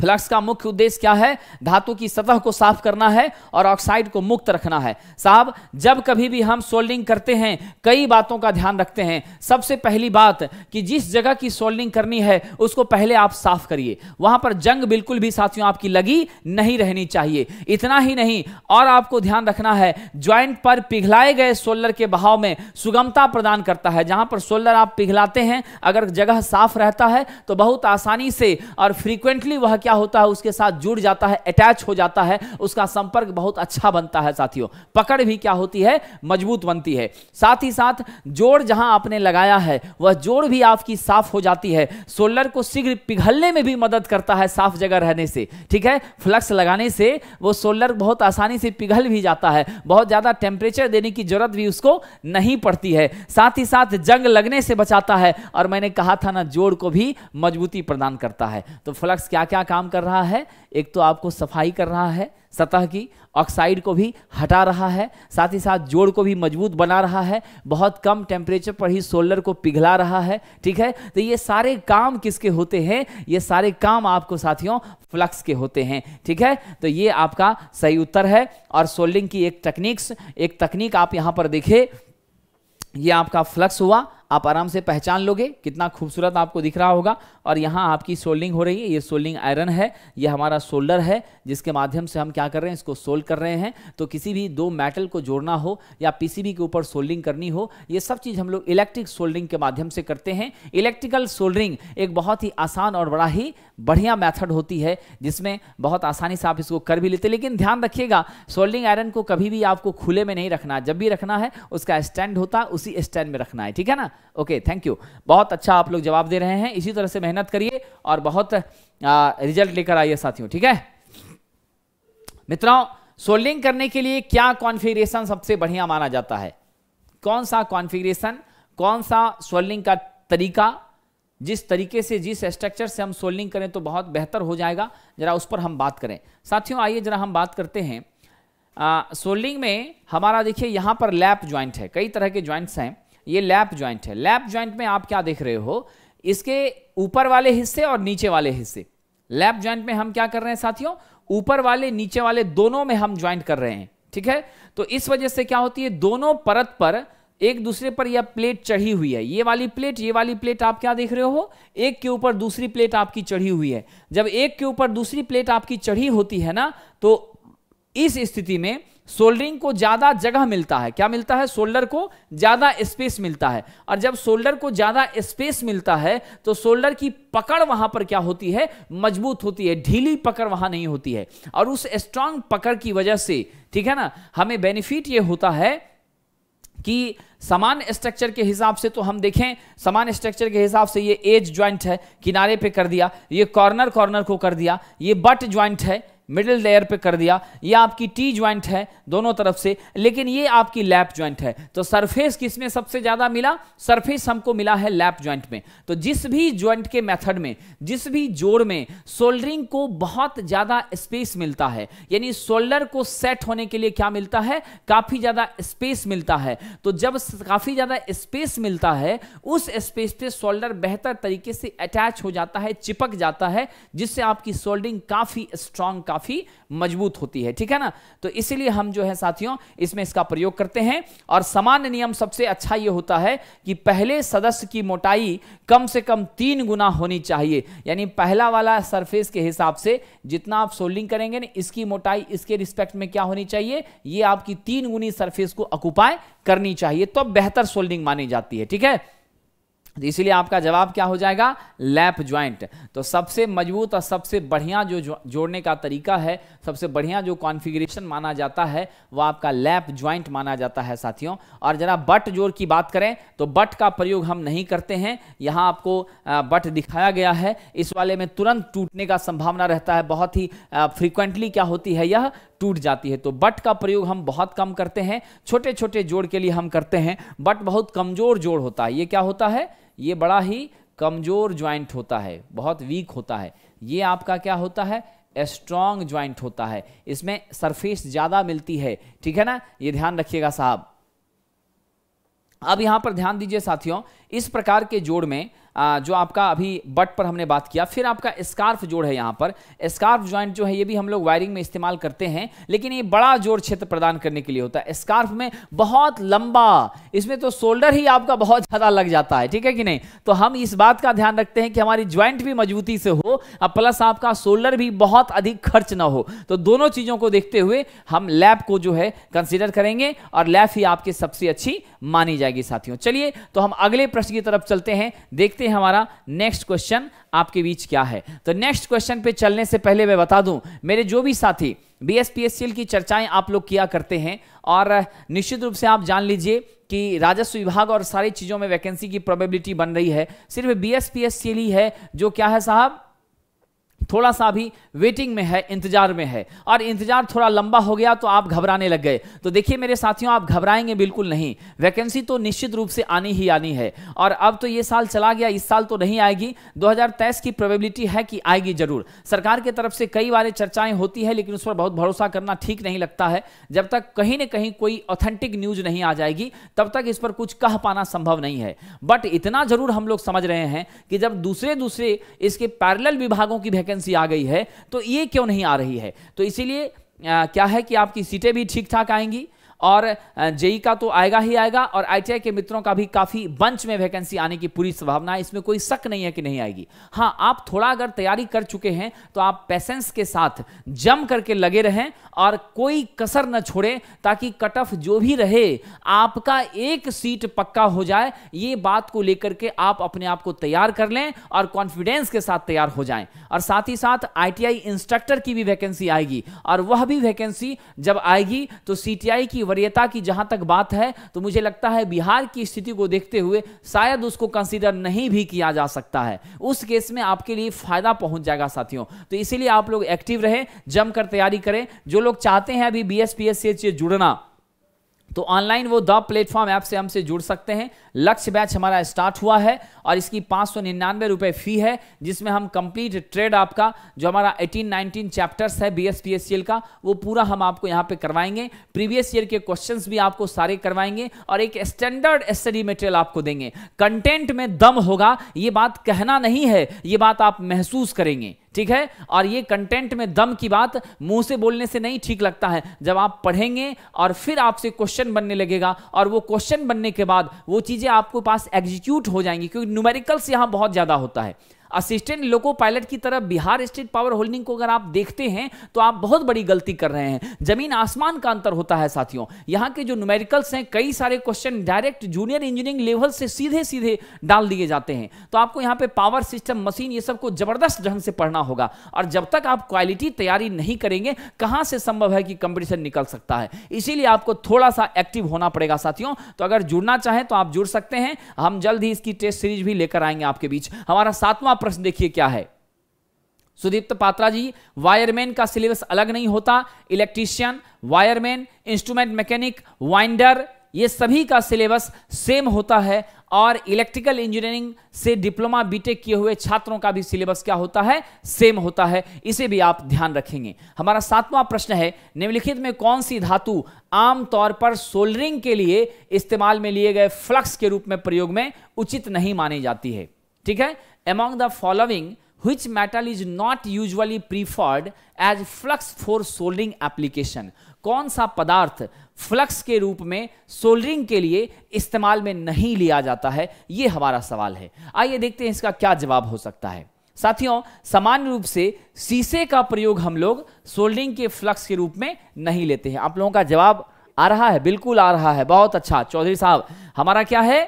[SPEAKER 1] फ्लक्स का मुख्य उद्देश्य क्या है धातु की सतह को साफ करना है और ऑक्साइड को मुक्त रखना है साहब जब कभी भी हम सोल्डिंग करते हैं कई बातों का ध्यान रखते हैं सबसे पहली बात कि जिस जगह की सोल्डिंग करनी है उसको पहले आप साफ करिए वहां पर जंग बिल्कुल भी साथियों आपकी लगी नहीं रहनी चाहिए इतना ही नहीं और आपको ध्यान रखना है ज्वाइंट पर पिघलाए गए सोलर के बहाव में सुगमता प्रदान करता है जहां पर सोलर आप पिघलाते हैं अगर जगह साफ रहता है तो बहुत आसानी से और फ्रीक्वेंटली वह क्या होता है उसके साथ जुड़ जाता है अटैच हो जाता है उसका संपर्क बहुत अच्छा बनता है साथियों पकड़ भी क्या होती है मजबूत बनती है साथ ही साथ जोड़ जहां आपने लगाया है वह जोड़ भी आपकी साफ हो जाती है सोलर को शीघ्र पिघलने में भी मदद करता है साफ जगह रहने से ठीक है फ्लक्स लगाने से वो सोलर बहुत आसानी से पिघल भी जाता है बहुत ज़्यादा टेम्परेचर देने की जरूरत भी उसको नहीं पड़ती है साथ ही साथ जंग लगने से बचाता है और मैंने कहा था ना जोड़ को भी मजबूती प्रदान करता है तो फ्लक्स क्या क्या काम काम कर रहा है एक तो आपको सफाई कर रहा है सतह की ऑक्साइड को भी हटा रहा है साथ ही साथ जोड़ को भी मजबूत बना रहा है बहुत कम टेम्परेचर पर ही सोलर को पिघला रहा है ठीक है तो ये सारे काम किसके होते हैं ये सारे काम आपको साथियों फ्लक्स के होते हैं ठीक है तो ये आपका सही उत्तर है और सोल्डिंग की एक टेक्निक्स एक तकनीक आप यहाँ पर देखे ये आपका फ्लक्स हुआ आप आराम से पहचान लोगे कितना खूबसूरत आपको दिख रहा होगा और यहाँ आपकी सोल्डिंग हो रही है ये सोल्डिंग आयरन है ये हमारा सोल्डर है जिसके माध्यम से हम क्या कर रहे हैं इसको सोल्ड कर रहे हैं तो किसी भी दो मेटल को जोड़ना हो या पीसीबी के ऊपर सोल्डिंग करनी हो ये सब चीज़ हम लोग इलेक्ट्रिक सोल्डिंग के माध्यम से करते हैं इलेक्ट्रिकल सोल्डरिंग एक बहुत ही आसान और बड़ा ही बढ़िया मैथड होती है जिसमें बहुत आसानी से आप इसको कर भी लेते लेकिन ध्यान रखिएगा सोल्डिंग आयरन को कभी भी आपको खुले में नहीं रखना जब भी रखना है उसका स्टैंड होता है उसी स्टैंड में रखना है ठीक है ना ओके थैंक यू बहुत अच्छा आप लोग जवाब दे रहे हैं इसी तरह से मेहनत करिए और बहुत आ, रिजल्ट लेकर आइए साथियों ठीक है मित्रों सोल्डिंग करने के लिए क्या कॉन्फ़िगरेशन सबसे बढ़िया माना जाता है कौन सा कॉन्फ़िगरेशन कौन सा सोल्डिंग का तरीका जिस तरीके से जिस स्ट्रक्चर से हम सोल्डिंग करें तो बहुत बेहतर हो जाएगा जरा उस पर हम बात करें साथियों आइए जरा हम बात करते हैं सोल्डिंग में हमारा देखिए यहाँ पर लैप ज्वाइंट है कई तरह के ज्वाइंट्स हैं ये लैप ज्वाइंट है लैप ज्वाइंट में आप क्या देख रहे हो इसके ऊपर वाले हिस्से और नीचे वाले हिस्से लैप ज्वाइंट में हम क्या कर रहे हैं साथियों ऊपर वाले नीचे वाले दोनों में हम ज्वाइंट कर रहे हैं ठीक है तो इस वजह से क्या होती है दोनों परत पर एक दूसरे पर यह प्लेट चढ़ी हुई है ये वाली प्लेट ये वाली प्लेट आप क्या देख रहे हो एक के ऊपर दूसरी प्लेट आपकी चढ़ी हुई है जब एक के ऊपर दूसरी प्लेट आपकी चढ़ी होती है ना तो इस स्थिति में सोल्डरिंग को ज्यादा जगह मिलता है क्या मिलता है सोल्डर को ज्यादा स्पेस मिलता है और जब सोल्डर को ज्यादा स्पेस मिलता है तो सोल्डर की पकड़ वहां पर क्या होती है मजबूत होती है ढीली पकड़ वहां नहीं होती है और उस स्ट्रांग पकड़ की वजह से ठीक है ना हमें बेनिफिट ये होता है कि समान स्ट्रक्चर के हिसाब से तो हम देखें समान स्ट्रक्चर के हिसाब से ये एज ज्वाइंट है किनारे पे कर दिया ये कॉर्नर कॉर्नर को कर दिया ये बट ज्वाइंट है मिडिल लेयर पे कर दिया ये आपकी टी ज्वाइंट है दोनों तरफ से लेकिन ये आपकी लैप ज्वाइंट है तो सरफेस किस में सबसे ज़्यादा मिला सरफेस हमको मिला है लैप ज्वाइंट में तो जिस भी ज्वाइंट के मेथड में जिस भी जोड़ में सोल्डरिंग को बहुत ज़्यादा स्पेस मिलता है यानी सोल्डर को सेट होने के लिए क्या मिलता है काफ़ी ज़्यादा स्पेस मिलता है तो जब काफ़ी ज़्यादा स्पेस मिलता है उस स्पेस पे सोल्डर बेहतर तरीके से अटैच हो जाता है चिपक जाता है जिससे आपकी सोल्डरिंग काफ़ी स्ट्रांग काफ़ी काफ़ी मजबूत होती है ठीक है ना तो इसीलिए हम जो है साथियों इसमें इसका प्रयोग करते हैं और सामान्य नियम सबसे अच्छा यह होता है कि पहले सदस्य की मोटाई कम से कम तीन गुना होनी चाहिए यानी पहला वाला सरफेस के हिसाब से जितना आप सोल्डिंग करेंगे ना इसकी मोटाई इसके रिस्पेक्ट में क्या होनी चाहिए यह आपकी तीन गुनी सरफेस को अकुपाय करनी चाहिए तो बेहतर सोल्डिंग मानी जाती है ठीक है तो इसीलिए आपका जवाब क्या हो जाएगा लैप ज्वाइंट तो सबसे मजबूत और सबसे बढ़िया जो, जोड़ने का तरीका है सबसे बढ़िया जो कॉन्फ़िगरेशन माना जाता है वह आपका लैप ज्वाइंट माना जाता है साथियों और जरा बट जोड़ की बात करें तो बट का प्रयोग हम नहीं करते हैं यहाँ आपको बट दिखाया गया है इस वाले में तुरंत टूटने का संभावना रहता है बहुत ही फ्रीक्वेंटली क्या होती है यह टूट जाती है तो बट का प्रयोग हम बहुत कम करते हैं छोटे छोटे जोड़ के लिए हम करते हैं बट बहुत कमज़ोर जोड़ होता है ये क्या होता है ये बड़ा ही कमज़ोर ज्वाइंट होता है बहुत वीक होता है ये आपका क्या होता है स्ट्रॉन्ग ज्वाइंट होता है इसमें सरफेस ज़्यादा मिलती है ठीक है ना ये ध्यान रखिएगा साहब अब यहां पर ध्यान दीजिए साथियों इस प्रकार के जोड़ में जो आपका अभी बट पर हमने बात किया फिर आपका स्कार्फ जोड़ है यहाँ पर स्कार्फ ज्वाइंट जो है ये भी हम लोग वायरिंग में इस्तेमाल करते हैं लेकिन ये बड़ा जोड़ क्षेत्र प्रदान करने के लिए होता है स्कार्फ में बहुत लंबा इसमें तो शोल्डर ही आपका बहुत ज़्यादा लग जाता है ठीक है कि नहीं तो हम इस बात का ध्यान रखते हैं कि हमारी ज्वाइंट भी मजबूती से हो और प्लस आपका शोल्डर भी बहुत अधिक खर्च ना हो तो दोनों चीज़ों को देखते हुए हम लैब को जो है कंसिडर करेंगे और लैप ही आपकी सबसे अच्छी मानी जाएगी साथियों चलिए तो हम अगले प्रश्न की तरफ चलते हैं देखते हैं हमारा नेक्स्ट क्वेश्चन आपके बीच क्या है तो नेक्स्ट क्वेश्चन पे चलने से पहले मैं बता दूं मेरे जो भी साथी बी की चर्चाएं आप लोग किया करते हैं और निश्चित रूप से आप जान लीजिए कि राजस्व विभाग और सारी चीज़ों में वैकेंसी की प्रोबेबिलिटी बन रही है सिर्फ बी एस ही है जो क्या है साहब थोड़ा सा भी वेटिंग में है इंतजार में है और इंतजार थोड़ा लंबा हो गया तो आप घबराने लग गए तो देखिए मेरे साथियों आप घबराएंगे बिल्कुल नहीं वैकेंसी तो निश्चित रूप से आनी ही आनी है और अब तो ये साल चला गया इस साल तो नहीं आएगी दो की प्रोबेबिलिटी है कि आएगी जरूर सरकार की तरफ से कई बार चर्चाएं होती है लेकिन उस पर बहुत भरोसा करना ठीक नहीं लगता है जब तक कहीं ना कहीं कोई ऑथेंटिक न्यूज नहीं आ जाएगी तब तक इस पर कुछ कह पाना संभव नहीं है बट इतना जरूर हम लोग समझ रहे हैं कि जब दूसरे दूसरे इसके पैरल विभागों की वैकेंसी वैकेंसी आ गई है तो ये क्यों नहीं आ रही है तो इसीलिए क्या है कि आपकी सीटें भी ठीक ठाक आएंगी और जेई का तो आएगा ही आएगा और आईटीआई के मित्रों का भी काफी बंच में वैकेंसी आने की पूरी संभावना है इसमें कोई शक नहीं है कि नहीं आएगी हाँ आप थोड़ा अगर तैयारी कर चुके हैं तो आप पैसेंस के साथ जम करके लगे रहें और कोई कसर न छोड़े ताकि कट ऑफ जो भी रहे आपका एक सीट पक्का हो जाए ये बात को लेकर के आप अपने आप को तैयार कर लें और कॉन्फिडेंस के साथ तैयार हो जाए और साथ ही साथ आईटीआई इंस्ट्रक्टर की भी वैकेंसी आएगी और वह भी वैकेंसी जब आएगी तो सीटीआई की वरीयता की जहां तक बात है तो मुझे लगता है बिहार की स्थिति को देखते हुए शायद उसको कंसिडर नहीं भी किया जा सकता है उस केस में आपके लिए फायदा पहुंच जाएगा साथियों तो इसीलिए आप लोग एक्टिव रहें जमकर तैयारी करें जो लोग चाहते हैं अभी बी एस पी सी जुड़ना तो ऑनलाइन वो द प्लेटफॉर्म ऐप से हमसे जुड़ सकते हैं लक्ष्य बैच हमारा स्टार्ट हुआ है और इसकी पाँच सौ निन्यानवे रुपये फ़ी है जिसमें हम कंप्लीट ट्रेड आपका जो हमारा 18 19 चैप्टर्स है B S P S C L का वो पूरा हम आपको यहाँ पे करवाएंगे प्रीवियस ईयर के क्वेश्चंस भी आपको सारे करवाएंगे और एक स्टैंडर्ड स्टडी मटेरियल आपको देंगे कंटेंट में दम होगा ये बात कहना नहीं है ये बात आप महसूस करेंगे ठीक है और ये कंटेंट में दम की बात मुंह से बोलने से नहीं ठीक लगता है जब आप पढ़ेंगे और फिर आपसे क्वेश्चन बनने लगेगा और वो क्वेश्चन बनने के बाद वो चीज़ें आपको पास एग्जीक्यूट हो जाएंगी क्योंकि न्यूमेरिकल्स यहां बहुत ज़्यादा होता है असिस्टेंट लोको पायलट की तरफ बिहार स्टेट पावर होल्डिंग को अगर आप देखते हैं तो आप बहुत बड़ी गलती कर रहे हैं जमीन आसमान का अंतर होता है साथियों यहाँ के जो न्यूमेरिकल्स हैं कई सारे question direct junior engineering level से सीधे सीधे डाल दिए जाते हैं तो आपको यहाँ पे पावर सिस्टम मशीन ये सबको जबरदस्त ढंग से पढ़ना होगा और जब तक आप क्वालिटी तैयारी नहीं करेंगे कहां से संभव है कि कंपटीशन निकल सकता है इसीलिए आपको थोड़ा सा एक्टिव होना पड़ेगा साथियों तो अगर जुड़ना चाहें तो आप जुड़ सकते हैं हम जल्द ही इसकी टेस्ट सीरीज भी लेकर आएंगे आपके बीच हमारा सातवां प्रश्न देखिए क्या है सुदीप्त पात्रा जी वायरमैन का सिलेबस अलग नहीं होता electrician wireman instrument mechanic winder ये सभी का सिलेबस सेम होता है और इलेक्ट्रिकल इंजीनियरिंग से डिप्लोमा बीटेक किए हुए छात्रों का भी सिलेबस क्या होता है सेम होता है इसे भी आप ध्यान रखेंगे हमारा सातवां प्रश्न है निम्नलिखित में कौन सी धातु आमतौर पर सोल्डरिंग के लिए इस्तेमाल में लिए गए फ्लक्स के रूप में प्रयोग में उचित नहीं मानी जाती है ठीक है among the following which metal is not usually preferred as flux for soldering application कौन सा पदार्थ फ्लक्स के रूप में सोल्डरिंग के लिए इस्तेमाल में नहीं लिया जाता है यह हमारा सवाल है आइए देखते हैं इसका क्या जवाब हो सकता है साथियों सामान्य रूप से शीशे का प्रयोग हम लोग सोल्डरिंग के फ्लक्स के रूप में नहीं लेते हैं आप लोगों का जवाब आ रहा है बिल्कुल आ रहा है बहुत अच्छा चौधरी साहब हमारा क्या है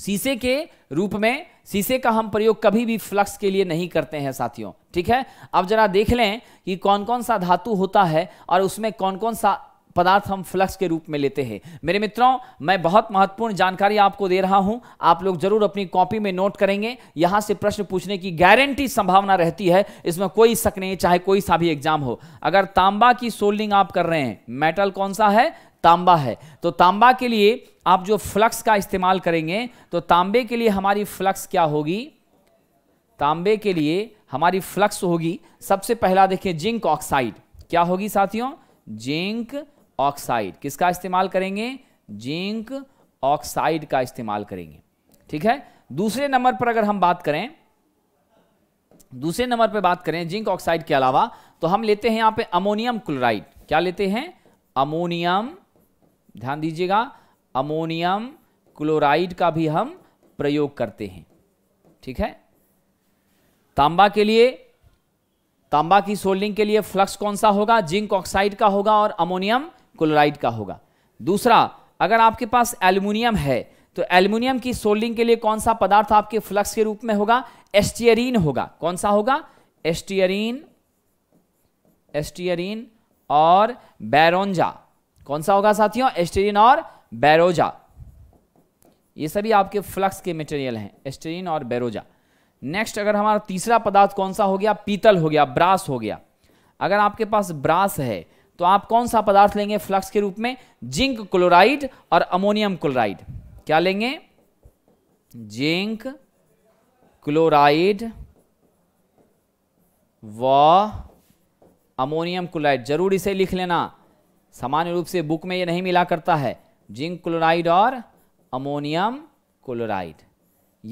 [SPEAKER 1] शीशे के रूप में शीशे का हम प्रयोग कभी भी फ्लक्स के लिए नहीं करते हैं साथियों ठीक है अब जरा देख लें कि कौन कौन सा धातु होता है और उसमें कौन कौन सा पदार्थ हम फ्लक्स के रूप में लेते हैं मेरे मित्रों मैं बहुत महत्वपूर्ण जानकारी आपको दे रहा हूं आप लोग जरूर अपनी कॉपी में नोट करेंगे यहां से प्रश्न पूछने की गारंटी संभावना रहती है इसमें कोई शक नहीं चाहे कोई सा भी एग्जाम हो अगर तांबा की सोल्डिंग आप कर रहे हैं मेटल कौन सा है तांबा है तो तांबा के लिए आप जो फ्लक्स का इस्तेमाल करेंगे तो तांबे के लिए हमारी फ्लक्स क्या होगी तांबे के लिए हमारी फ्लक्स होगी सबसे पहला देखिए जिंक ऑक्साइड क्या होगी साथियों जिंक ऑक्साइड किसका इस्तेमाल करेंगे जिंक ऑक्साइड का इस्तेमाल करेंगे ठीक है दूसरे नंबर पर अगर हम बात करें दूसरे नंबर पर बात करें जिंक ऑक्साइड के अलावा तो हम लेते हैं यहां पे अमोनियम क्लोराइड क्या लेते हैं अमोनियम ध्यान दीजिएगा अमोनियम क्लोराइड का भी हम प्रयोग करते हैं ठीक है तांबा के लिए तांबा की सोल्डिंग के लिए फ्लक्स कौन सा होगा जिंक ऑक्साइड का होगा और अमोनियम क्लोराइड का होगा दूसरा अगर आपके पास एल्यूमिनियम है तो एल्यूमिनियम की सोल्डिंग के लिए कौन सा पदार्थ आपके फ्लक्स के रूप में होगा एस्टियरीन होगा कौन सा होगा एस्टियरीन एस्टियरीन और बैरोंजा कौन सा होगा साथियों एस्टेरिन और बैरोजा ये सभी आपके फ्लक्स के मटेरियल हैं एस्टेरिन और बेरोजा नेक्स्ट अगर हमारा तीसरा पदार्थ कौन सा हो गया पीतल हो गया ब्रास हो गया अगर आपके पास ब्रास है तो आप कौन सा पदार्थ लेंगे फ्लक्स के रूप में जिंक क्लोराइड और अमोनियम क्लोराइड क्या लेंगे जिंक क्लोराइड व अमोनियम क्लोराइड जरूर इसे लिख लेना सामान्य रूप से बुक में ये नहीं मिला करता है जिंक क्लोराइड और अमोनियम क्लोराइड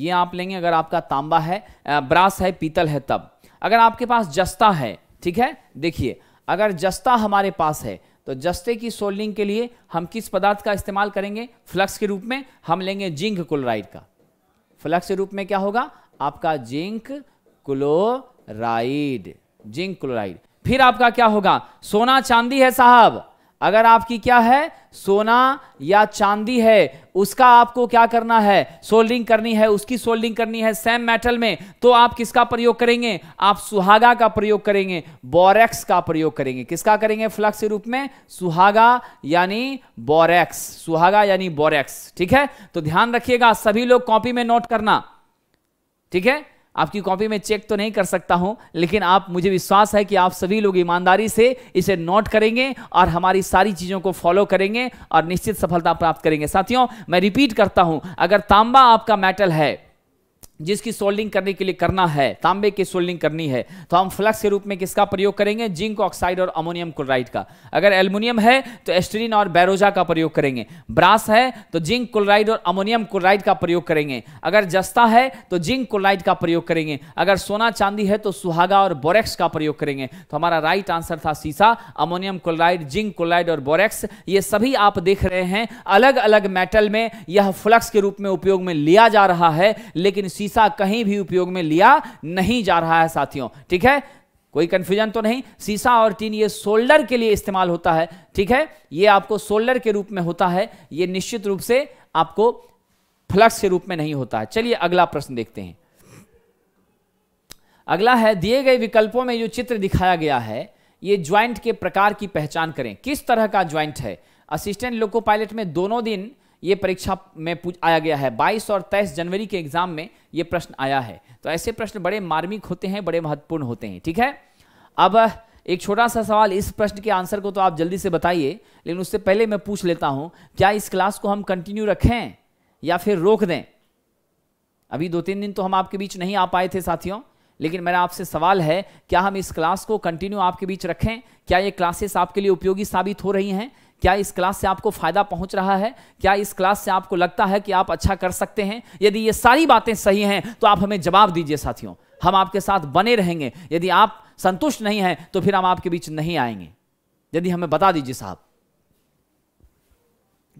[SPEAKER 1] ये आप लेंगे अगर आपका तांबा है ब्रास है पीतल है तब अगर आपके पास जस्ता है ठीक है देखिए अगर जस्ता हमारे पास है तो जस्ते की सोल्डिंग के लिए हम किस पदार्थ का इस्तेमाल करेंगे फ्लक्स के रूप में हम लेंगे जिंक क्लोराइड का फ्लक्स के रूप में क्या होगा आपका जिंक क्लोराइड जिंक क्लोराइड फिर आपका क्या होगा सोना चांदी है साहब अगर आपकी क्या है सोना या चांदी है उसका आपको क्या करना है सोल्डिंग करनी है उसकी सोल्डिंग करनी है सेम मेटल में तो आप किसका प्रयोग करेंगे आप सुहागा का प्रयोग करेंगे बोरेक्स का प्रयोग करेंगे किसका करेंगे फ्लक्स के रूप में सुहागा यानी बोरेक्स सुहागा यानी बोरेक्स ठीक है तो ध्यान रखिएगा सभी लोग कॉपी में नोट करना ठीक है आपकी कॉपी में चेक तो नहीं कर सकता हूं लेकिन आप मुझे विश्वास है कि आप सभी लोग ईमानदारी से इसे नोट करेंगे और हमारी सारी चीज़ों को फॉलो करेंगे और निश्चित सफलता प्राप्त करेंगे साथियों मैं रिपीट करता हूं अगर तांबा आपका मेटल है जिसकी सोल्डिंग करने के लिए करना है तांबे की सोल्डिंग करनी है तो हम फ्लक्स के रूप में किसका प्रयोग करेंगे जिंक ऑक्साइड और अमोनियम क्लोराइड का अगर एल्युमिनियम है तो एस्ट्रीन और बैरोजा का प्रयोग करेंगे ब्रास है तो जिंक क्लोराइड और अमोनियम क्लोराइड का प्रयोग करेंगे अगर जस्ता है तो जिंक क्लोराइड का प्रयोग करेंगे अगर सोना चांदी है तो सुहागा और बोरेक्स का प्रयोग करेंगे तो हमारा राइट आंसर था सीसा अमोनियम क्लोराइड जिंक क्लोराइड और बोरेक्स ये सभी आप देख रहे हैं अलग अलग मेटल में यह फ्लक्स के रूप में उपयोग में लिया जा रहा है लेकिन सी सीसा कहीं भी उपयोग में लिया नहीं जा रहा है साथियों ठीक है कोई कंफ्यूजन तो नहीं सीसा और टीन ये सोल्डर के लिए इस्तेमाल होता है ठीक है ये आपको सोल्डर के रूप में होता है ये निश्चित रूप से आपको फ्लक्स के रूप में नहीं होता है चलिए अगला प्रश्न देखते हैं अगला है दिए गए विकल्पों में जो चित्र दिखाया गया है ये ज्वाइंट के प्रकार की पहचान करें किस तरह का ज्वाइंट है असिस्टेंट लोको पायलट में दोनों दिन ये परीक्षा में पूछ आया गया है 22 और 23 जनवरी के एग्जाम में ये प्रश्न आया है तो ऐसे प्रश्न बड़े मार्मिक होते हैं बड़े महत्वपूर्ण होते हैं ठीक है अब एक छोटा सा सवाल इस प्रश्न के आंसर को तो आप जल्दी से बताइए लेकिन उससे पहले मैं पूछ लेता हूं क्या इस क्लास को हम कंटिन्यू रखें या फिर रोक दें अभी दो तीन दिन तो हम आपके बीच नहीं आ पाए थे साथियों लेकिन मेरा आपसे सवाल है क्या हम इस क्लास को कंटिन्यू आपके बीच रखें क्या ये क्लासेस आपके लिए उपयोगी साबित हो रही हैं क्या इस क्लास से आपको फ़ायदा पहुंच रहा है क्या इस क्लास से आपको लगता है कि आप अच्छा कर सकते हैं यदि ये सारी बातें सही हैं तो आप हमें जवाब दीजिए साथियों हम आपके साथ बने रहेंगे यदि आप संतुष्ट नहीं हैं तो फिर हम आपके बीच नहीं आएंगे यदि हमें बता दीजिए साहब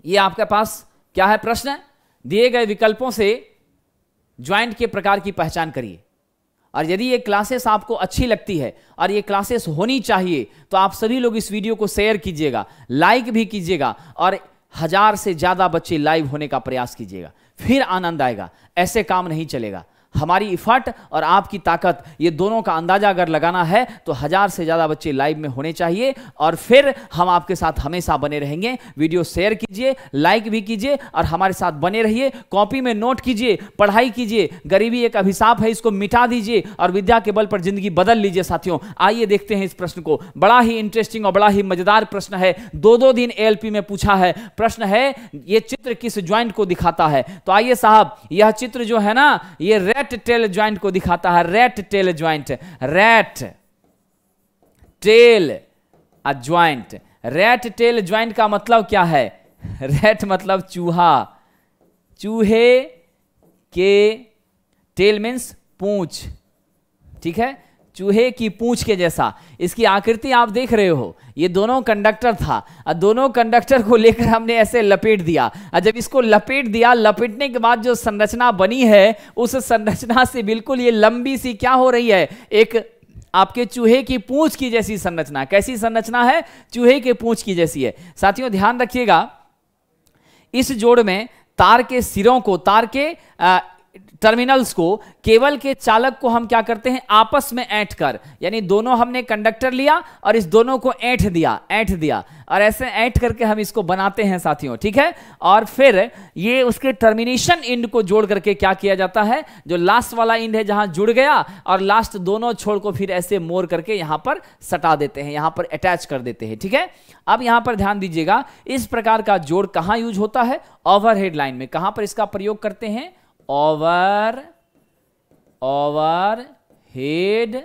[SPEAKER 1] ये आपके पास क्या है प्रश्न दिए गए विकल्पों से ज्वाइंट के प्रकार की पहचान करिए और यदि ये क्लासेस आपको अच्छी लगती है और ये क्लासेस होनी चाहिए तो आप सभी लोग इस वीडियो को शेयर कीजिएगा लाइक भी कीजिएगा और हजार से ज़्यादा बच्चे लाइव होने का प्रयास कीजिएगा फिर आनंद आएगा ऐसे काम नहीं चलेगा हमारी इफ़र्ट और आपकी ताकत ये दोनों का अंदाज़ा अगर लगाना है तो हज़ार से ज़्यादा बच्चे लाइव में होने चाहिए और फिर हम आपके साथ हमेशा बने रहेंगे वीडियो शेयर कीजिए लाइक भी कीजिए और हमारे साथ बने रहिए कॉपी में नोट कीजिए पढ़ाई कीजिए गरीबी एक अभिशाप है इसको मिटा दीजिए और विद्या के बल पर ज़िंदगी बदल लीजिए साथियों आइए देखते हैं इस प्रश्न को बड़ा ही इंटरेस्टिंग और बड़ा ही मज़ेदार प्रश्न है दो दो दिन ए में पूछा है प्रश्न है ये चित्र किस ज्वाइंट को दिखाता है तो आइए साहब यह चित्र जो है ना ये रेट टेल ज्वाइंट को दिखाता है rat tail joint rat tail joint rat tail joint का मतलब क्या है रेट मतलब चूहा चूहे के टेल मीन्स पूछ ठीक है चूहे की पूंछ के जैसा इसकी आकृति आप देख रहे हो ये दोनों कंडक्टर था और दोनों कंडक्टर को लेकर हमने ऐसे लपेट दिया और जब इसको लपेट दिया लपेटने के बाद जो संरचना बनी है उस संरचना से बिल्कुल ये लंबी सी क्या हो रही है एक आपके चूहे की पूंछ की जैसी संरचना कैसी संरचना है चूहे के पूंछ की जैसी है साथियों ध्यान रखिएगा इस जोड़ में तार के सिरों को तार के आ, टर्मिनल्स को केवल के चालक को हम क्या करते हैं आपस में ऐठ कर यानी दोनों हमने कंडक्टर लिया और इस दोनों को ऐठ दिया ऐठ दिया और ऐसे ऐठ करके हम इसको बनाते हैं साथियों ठीक है और फिर ये उसके टर्मिनेशन इंड को जोड़ करके क्या किया जाता है जो लास्ट वाला इंड है जहां जुड़ गया और लास्ट दोनों छोड़ को फिर ऐसे मोर करके यहां पर सटा देते हैं यहां पर अटैच कर देते हैं ठीक है अब यहां पर ध्यान दीजिएगा इस प्रकार का जोड़ कहां यूज होता है ओवरहेड लाइन में कहां पर इसका प्रयोग करते हैं ओवर ओवर हेड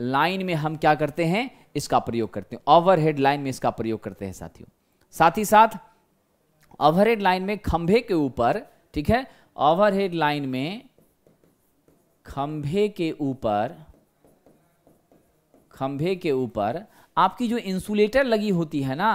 [SPEAKER 1] लाइन में हम क्या करते हैं इसका प्रयोग करते हैं ओवर हेड लाइन में इसका प्रयोग करते हैं साथियों साथ ही साथ ओवर हेड लाइन में खंभे के ऊपर ठीक है ओवर हेड लाइन में खंभे के ऊपर खंभे के ऊपर आपकी जो इंसुलेटर लगी होती है ना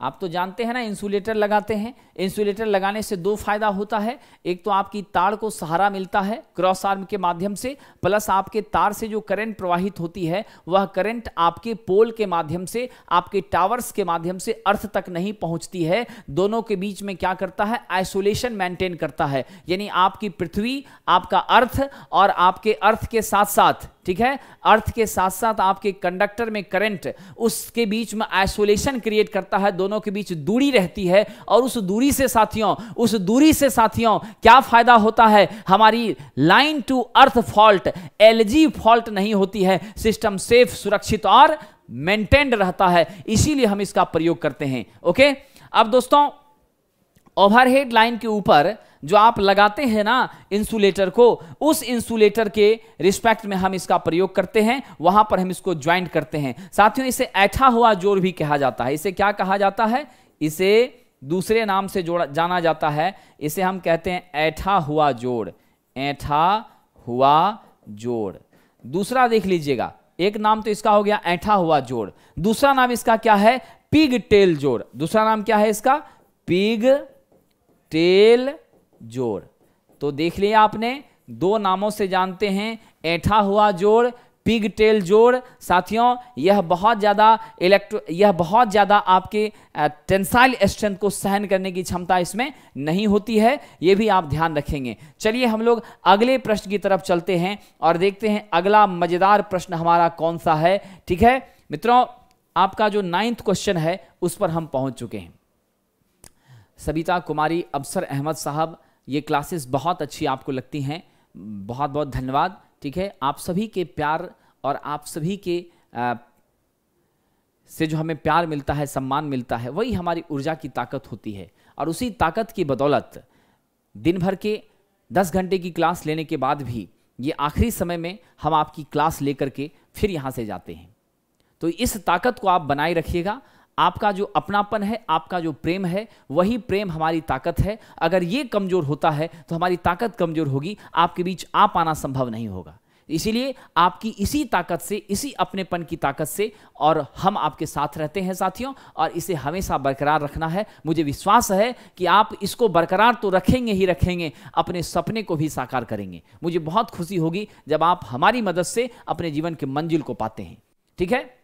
[SPEAKER 1] आप तो जानते हैं ना इंसुलेटर लगाते हैं इंसुलेटर लगाने से दो फायदा होता है एक तो आपकी तार को सहारा मिलता है क्रॉस आर्म के माध्यम से प्लस आपके तार से जो करंट प्रवाहित होती है वह करंट आपके पोल के माध्यम से आपके टावर्स के माध्यम से अर्थ तक नहीं पहुंचती है दोनों के बीच में क्या करता है आइसोलेशन मेंटेन करता है यानी आपकी पृथ्वी आपका अर्थ और आपके अर्थ के साथ साथ ठीक है अर्थ के साथ साथ आपके कंडक्टर में करंट उसके बीच में आइसोलेशन क्रिएट करता है दोनों के बीच दूरी रहती है और उस दूरी से साथियों उस दूरी से साथियों क्या फायदा होता है हमारी line to earth fault LG fault नहीं होती है सिस्टम सेफ सुरक्षित और मेंटेन्ड रहता है इसीलिए हम इसका प्रयोग करते हैं ओके अब दोस्तों ओवरहेड लाइन के ऊपर जो आप लगाते हैं ना इंसुलेटर को उस इंसुलेटर के रिस्पेक्ट में हम इसका प्रयोग करते हैं वहां पर हम इसको ज्वाइंट करते हैं साथियों इसे ऐठा हुआ जोड़ भी कहा जाता है इसे क्या कहा जाता है इसे दूसरे नाम से जोड़ा जाना जाता है इसे हम कहते हैं ऐठा हुआ जोड़ ऐठा हुआ जोड़ दूसरा देख लीजिएगा एक नाम तो इसका हो गया ऐठा हुआ जोड़ दूसरा नाम इसका क्या है पिग टेल जोड़ दूसरा नाम क्या है इसका पिग टेल जोड़ तो देख लिया आपने दो नामों से जानते हैं ऐठा हुआ जोड़ पिग टेल जोड़ साथियों यह बहुत ज़्यादा इलेक्ट्रो यह बहुत ज़्यादा आपके टेंसाइल स्ट्रेंथ को सहन करने की क्षमता इसमें नहीं होती है ये भी आप ध्यान रखेंगे चलिए हम लोग अगले प्रश्न की तरफ चलते हैं और देखते हैं अगला मज़ेदार प्रश्न हमारा कौन सा है ठीक है मित्रों आपका जो नाइन्थ क्वेश्चन है उस पर हम पहुँच चुके हैं सबिता कुमारी अफसर अहमद साहब ये क्लासेस बहुत अच्छी आपको लगती हैं बहुत बहुत धन्यवाद ठीक है आप सभी के प्यार और आप सभी के आ, से जो हमें प्यार मिलता है सम्मान मिलता है वही हमारी ऊर्जा की ताकत होती है और उसी ताकत की बदौलत दिन भर के दस घंटे की क्लास लेने के बाद भी ये आखिरी समय में हम आपकी क्लास लेकर के फिर यहाँ से जाते हैं तो इस ताकत को आप बनाए रखिएगा आपका जो अपनापन है आपका जो प्रेम है वही प्रेम हमारी ताकत है अगर ये कमज़ोर होता है तो हमारी ताकत कमज़ोर होगी आपके बीच आ पाना संभव नहीं होगा इसीलिए आपकी इसी ताकत से इसी अपनेपन की ताकत से और हम आपके साथ रहते हैं साथियों और इसे हमेशा बरकरार रखना है मुझे विश्वास है कि आप इसको बरकरार तो रखेंगे ही रखेंगे अपने सपने को भी साकार करेंगे मुझे बहुत खुशी होगी जब आप हमारी मदद से अपने जीवन के मंजिल को पाते हैं ठीक है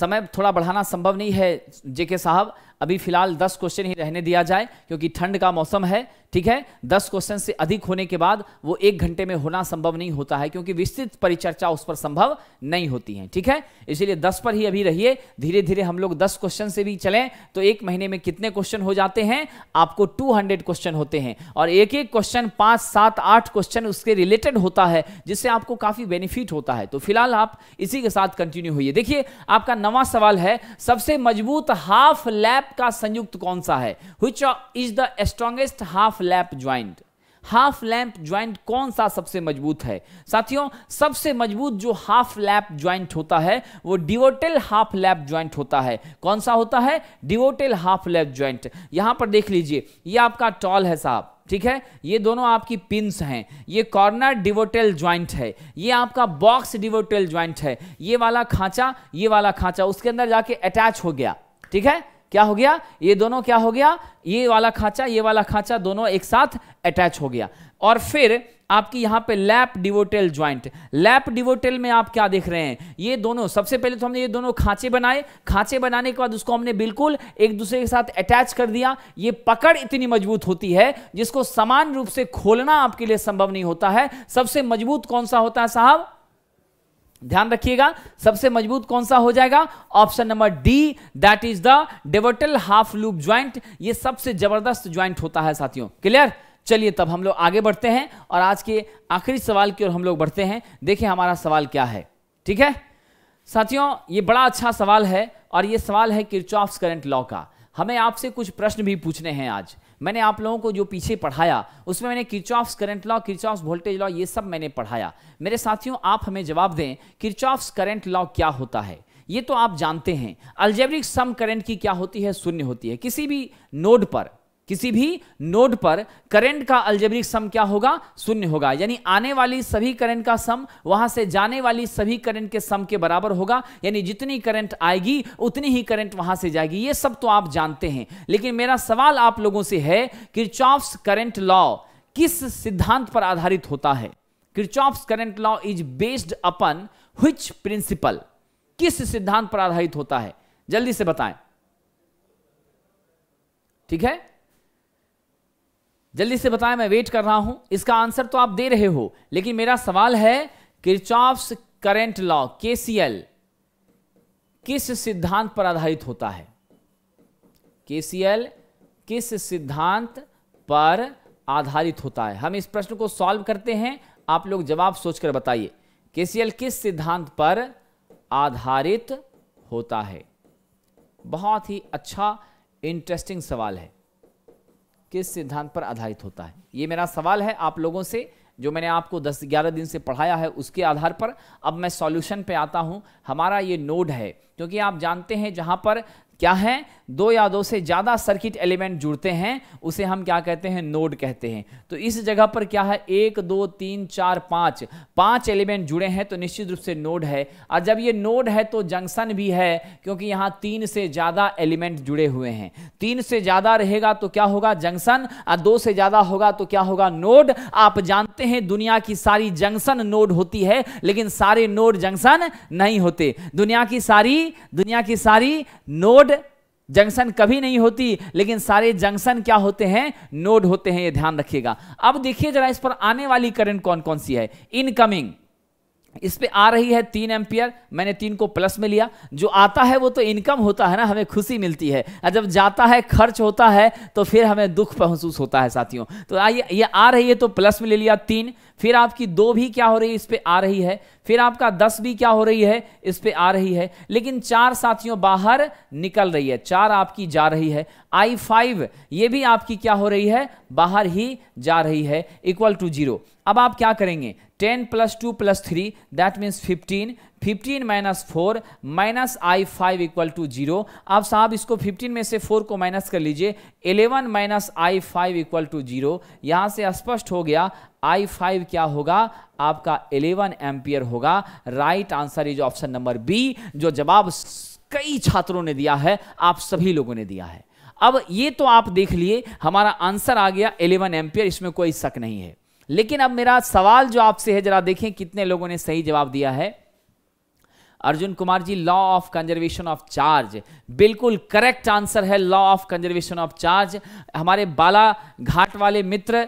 [SPEAKER 1] समय थोड़ा बढ़ाना संभव नहीं है जेके साहब अभी फिलहाल 10 क्वेश्चन ही रहने दिया जाए क्योंकि ठंड का मौसम है ठीक है दस क्वेश्चन से अधिक होने के बाद वो एक घंटे में होना संभव नहीं होता है क्योंकि विस्तृत परिचर्चा उस पर संभव नहीं होती है ठीक है इसीलिए दस पर ही अभी रहिए धीरे धीरे हम लोग दस क्वेश्चन से भी चलें तो एक महीने में कितने क्वेश्चन हो जाते हैं आपको टू हंड्रेड क्वेश्चन होते हैं और एक एक क्वेश्चन पांच सात आठ क्वेश्चन उसके रिलेटेड होता है जिससे आपको काफी बेनिफिट होता है तो फिलहाल आप इसी के साथ कंटिन्यू होइए देखिए आपका नवा सवाल है सबसे मजबूत हाफ लैप का संयुक्त कौन सा है is the strongest half half lap joint half lap joint कौन सा सबसे मजबूत है साथियों सबसे मजबूत जो हाफ लैप ज्वाइंट होता है वो डिवोटेल हाफ लैप ज्वाइंट होता है कौन सा होता है डिवोटेल हाफ लैप ज्वाइंट यहां पर देख लीजिए ये आपका टॉल है साहब ठीक है ये दोनों आपकी पिंस हैं ये कॉर्नर डिवोटेल ज्वाइंट है ये आपका बॉक्स डिवोटेल ज्वाइंट है ये वाला खांचा ये वाला खांचा उसके अंदर जाके अटैच हो गया ठीक है क्या हो गया ये दोनों क्या हो गया ये वाला खांचा ये वाला खांचा दोनों एक साथ अटैच हो गया और फिर आपकी यहां पे lap dovetail joint lap dovetail में आप क्या देख रहे हैं ये दोनों सबसे पहले तो हमने ये दोनों खांचे बनाए खांचे बनाने के बाद उसको हमने बिल्कुल एक दूसरे के साथ अटैच कर दिया ये पकड़ इतनी मजबूत होती है जिसको समान रूप से खोलना आपके लिए संभव नहीं होता है सबसे मजबूत कौन सा होता है साहब ध्यान रखिएगा सबसे मजबूत कौन सा हो जाएगा option number D that is the dovetail half lap joint ये सबसे जबरदस्त ज्वाइंट होता है साथियों क्लियर चलिए तब हम लोग आगे बढ़ते हैं और आज के आखिरी सवाल की ओर हम लोग बढ़ते हैं देखिए हमारा सवाल क्या है ठीक है साथियों ये बड़ा अच्छा सवाल है और ये सवाल है किरचॉफ्स करंट लॉ का हमें आपसे कुछ प्रश्न भी पूछने हैं आज मैंने आप लोगों को जो पीछे पढ़ाया उसमें मैंने Kirchhoff's current law Kirchhoff's voltage law ये सब मैंने पढ़ाया मेरे साथियों आप हमें जवाब दें किरचॉफ्स करंट लॉ क्या होता है ये तो आप जानते हैं अल्जेब्रिक सम करंट की क्या होती है शून्य होती है किसी भी नोड पर किसी भी नोड पर करंट का अल्जेब्रिक सम क्या होगा शून्य होगा यानी आने वाली सभी करंट का सम वहां से जाने वाली सभी करंट के सम के बराबर होगा यानी जितनी करंट आएगी उतनी ही करंट वहां से जाएगी ये सब तो आप जानते हैं लेकिन मेरा सवाल आप लोगों से है चॉप्स करंट लॉ किस सिद्धांत पर आधारित होता है Kirchhoff's current law is based upon which principle किस सिद्धांत पर आधारित होता है जल्दी से बताएं ठीक है जल्दी से बताएं मैं वेट कर रहा हूं इसका आंसर तो आप दे रहे हो लेकिन मेरा सवाल है किरचॉफ्स करेंट लॉ केसीएल किस सिद्धांत पर आधारित होता है केसीएल किस सिद्धांत पर आधारित होता है हम इस प्रश्न को सॉल्व करते हैं आप लोग जवाब सोचकर बताइए केसीएल किस सिद्धांत पर आधारित होता है बहुत ही अच्छा इंटरेस्टिंग सवाल है किस सिद्धांत पर आधारित होता है ये मेरा सवाल है आप लोगों से जो मैंने आपको 10-11 दिन से पढ़ाया है उसके आधार पर अब मैं सॉल्यूशन पे आता हूँ हमारा ये नोड है क्योंकि आप जानते हैं जहाँ पर क्या है दो या दो से ज़्यादा सर्किट एलिमेंट जुड़ते हैं उसे हम क्या कहते हैं नोड कहते हैं तो इस जगह पर क्या है एक दो तीन चार पांच पांच एलिमेंट जुड़े हैं तो निश्चित रूप से नोड है और जब ये नोड है तो जंक्शन भी है क्योंकि यहां तीन से ज़्यादा एलिमेंट जुड़े हुए हैं तीन से ज़्यादा रहेगा तो क्या होगा जंक्शन और दो से ज़्यादा होगा तो क्या होगा नोड आप जानते हैं दुनिया की सारी जंक्शन नोड होती है लेकिन सारे नोड जंक्शन नहीं होते दुनिया की सारी दुनिया की सारी नोड जंक्शन कभी नहीं होती लेकिन सारे जंक्शन क्या होते हैं नोड होते हैं ये ध्यान रखिएगा अब देखिए जरा इस पर आने वाली करंट कौन कौन सी है इनकमिंग इस पे आ रही है तीन एम्पियर मैंने तीन को प्लस में लिया जो आता है वो तो इनकम होता है ना हमें खुशी मिलती है और जब जाता है खर्च होता है तो फिर हमें दुख महसूस होता है साथियों तो आइए ये आ रही है तो प्लस में ले लिया तीन फिर आपकी दो भी क्या हो रही है इस पर आ रही है फिर आपका दस भी क्या हो रही है इस पर आ रही है लेकिन चार साथियों बाहर निकल रही है चार आपकी जा रही है आई फाइव ये भी आपकी क्या हो रही है बाहर ही जा रही है इक्वल टू जीरो अब आप क्या करेंगे ten plus two plus three that means fifteen fifteen minus four minus I five equal to zero आप साहब इसको फिफ्टीन में से फोर को माइनस कर लीजिए eleven minus I five equal to zero यहाँ से स्पष्ट हो गया i5 फाइव क्या होगा आपका 11 एम्पियर होगा right answer is option number B जो जवाब कई छात्रों ने दिया है आप सभी लोगों ने दिया है अब ये तो आप देख लिए हमारा आंसर आ गया इलेवन एम्पियर इसमें कोई शक नहीं है लेकिन अब मेरा सवाल जो आपसे है जरा देखें कितने लोगों ने सही जवाब दिया है Arjun Kumar ji law of conservation of charge बिल्कुल करेक्ट आंसर है law of conservation of charge हमारे बाला घाट वाले मित्र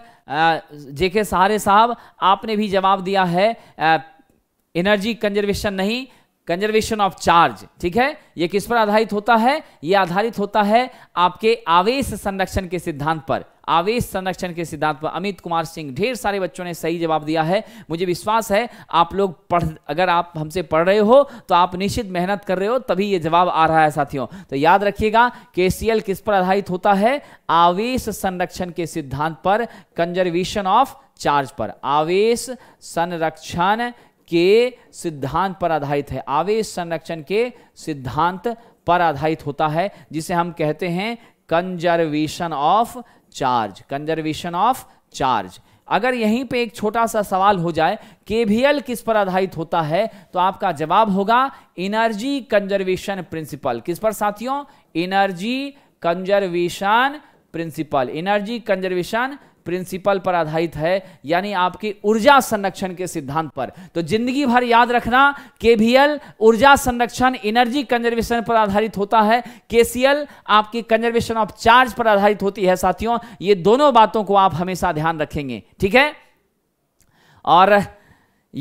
[SPEAKER 1] जेके सहारे साहब आपने भी जवाब दिया है एनर्जी कंजर्वेशन नहीं कंजर्वेशन ऑफ चार्ज ठीक है यह किस पर आधारित होता है यह आधारित होता है आपके आवेश संरक्षण के सिद्धांत पर आवेश संरक्षण के सिद्धांत पर अमित कुमार सिंह ढेर सारे बच्चों ने सही जवाब दिया है मुझे विश्वास है आप लोग पढ़ अगर आप हमसे पढ़ रहे हो तो आप निश्चित मेहनत कर रहे हो तभी ये जवाब आ रहा है साथियों तो याद रखिएगा के किस पर आधारित होता है आवेश संरक्षण के सिद्धांत पर कंजर्वेशन ऑफ चार्ज पर आवेश संरक्षण के सिद्धांत पर आधारित है आवेश संरक्षण के सिद्धांत पर आधारित होता है जिसे हम कहते हैं conservation of charge conservation of charge अगर यहीं पे एक छोटा सा सवाल हो जाए केवीएल किस पर आधारित होता है तो आपका जवाब होगा एनर्जी कंजर्वेशन प्रिंसिपल किस पर साथियों energy conservation principle energy conservation principle पर आधारित है यानी आपकी ऊर्जा संरक्षण के सिद्धांत पर तो जिंदगी भर याद रखना केबीएल ऊर्जा संरक्षण एनर्जी कंजर्वेशन पर आधारित होता है केसीएल आपकी कंजर्वेशन ऑफ चार्ज पर आधारित होती है साथियों ये दोनों बातों को आप हमेशा ध्यान रखेंगे ठीक है और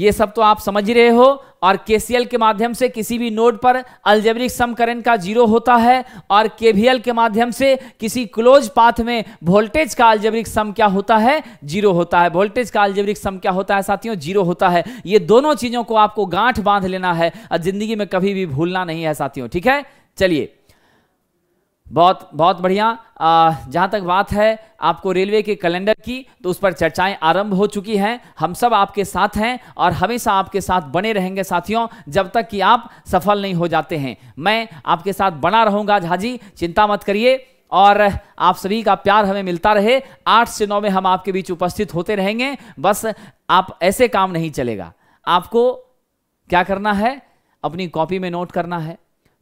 [SPEAKER 1] ये सब तो आप समझ रहे हो और के के माध्यम से किसी भी नोड पर अल्जेब्रिक सम का जीरो होता है और के के माध्यम से किसी क्लोज पाथ में वोल्टेज का अल्जेब्रिक सम क्या होता है जीरो होता है वोल्टेज का अल्जेब्रिक सम क्या होता है साथियों जीरो होता है ये दोनों चीजों को आपको गांठ बांध लेना है और जिंदगी में कभी भी भूलना नहीं है साथियों ठीक है चलिए बहुत बहुत बढ़िया जहाँ तक बात है आपको रेलवे के कैलेंडर की तो उस पर चर्चाएं आरंभ हो चुकी हैं हम सब आपके साथ हैं और हमेशा आपके साथ बने रहेंगे साथियों जब तक कि आप सफल नहीं हो जाते हैं मैं आपके साथ बना रहूँगा झाजी चिंता मत करिए और आप सभी का प्यार हमें मिलता रहे आठ से नौ में हम आपके बीच उपस्थित होते रहेंगे बस आप ऐसे काम नहीं चलेगा आपको क्या करना है अपनी कॉपी में नोट करना है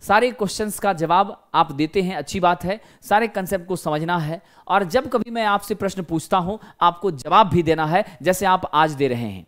[SPEAKER 1] सारे क्वेश्चंस का जवाब आप देते हैं अच्छी बात है सारे कंसेप्ट को समझना है और जब कभी मैं आपसे प्रश्न पूछता हूं आपको जवाब भी देना है जैसे आप आज दे रहे हैं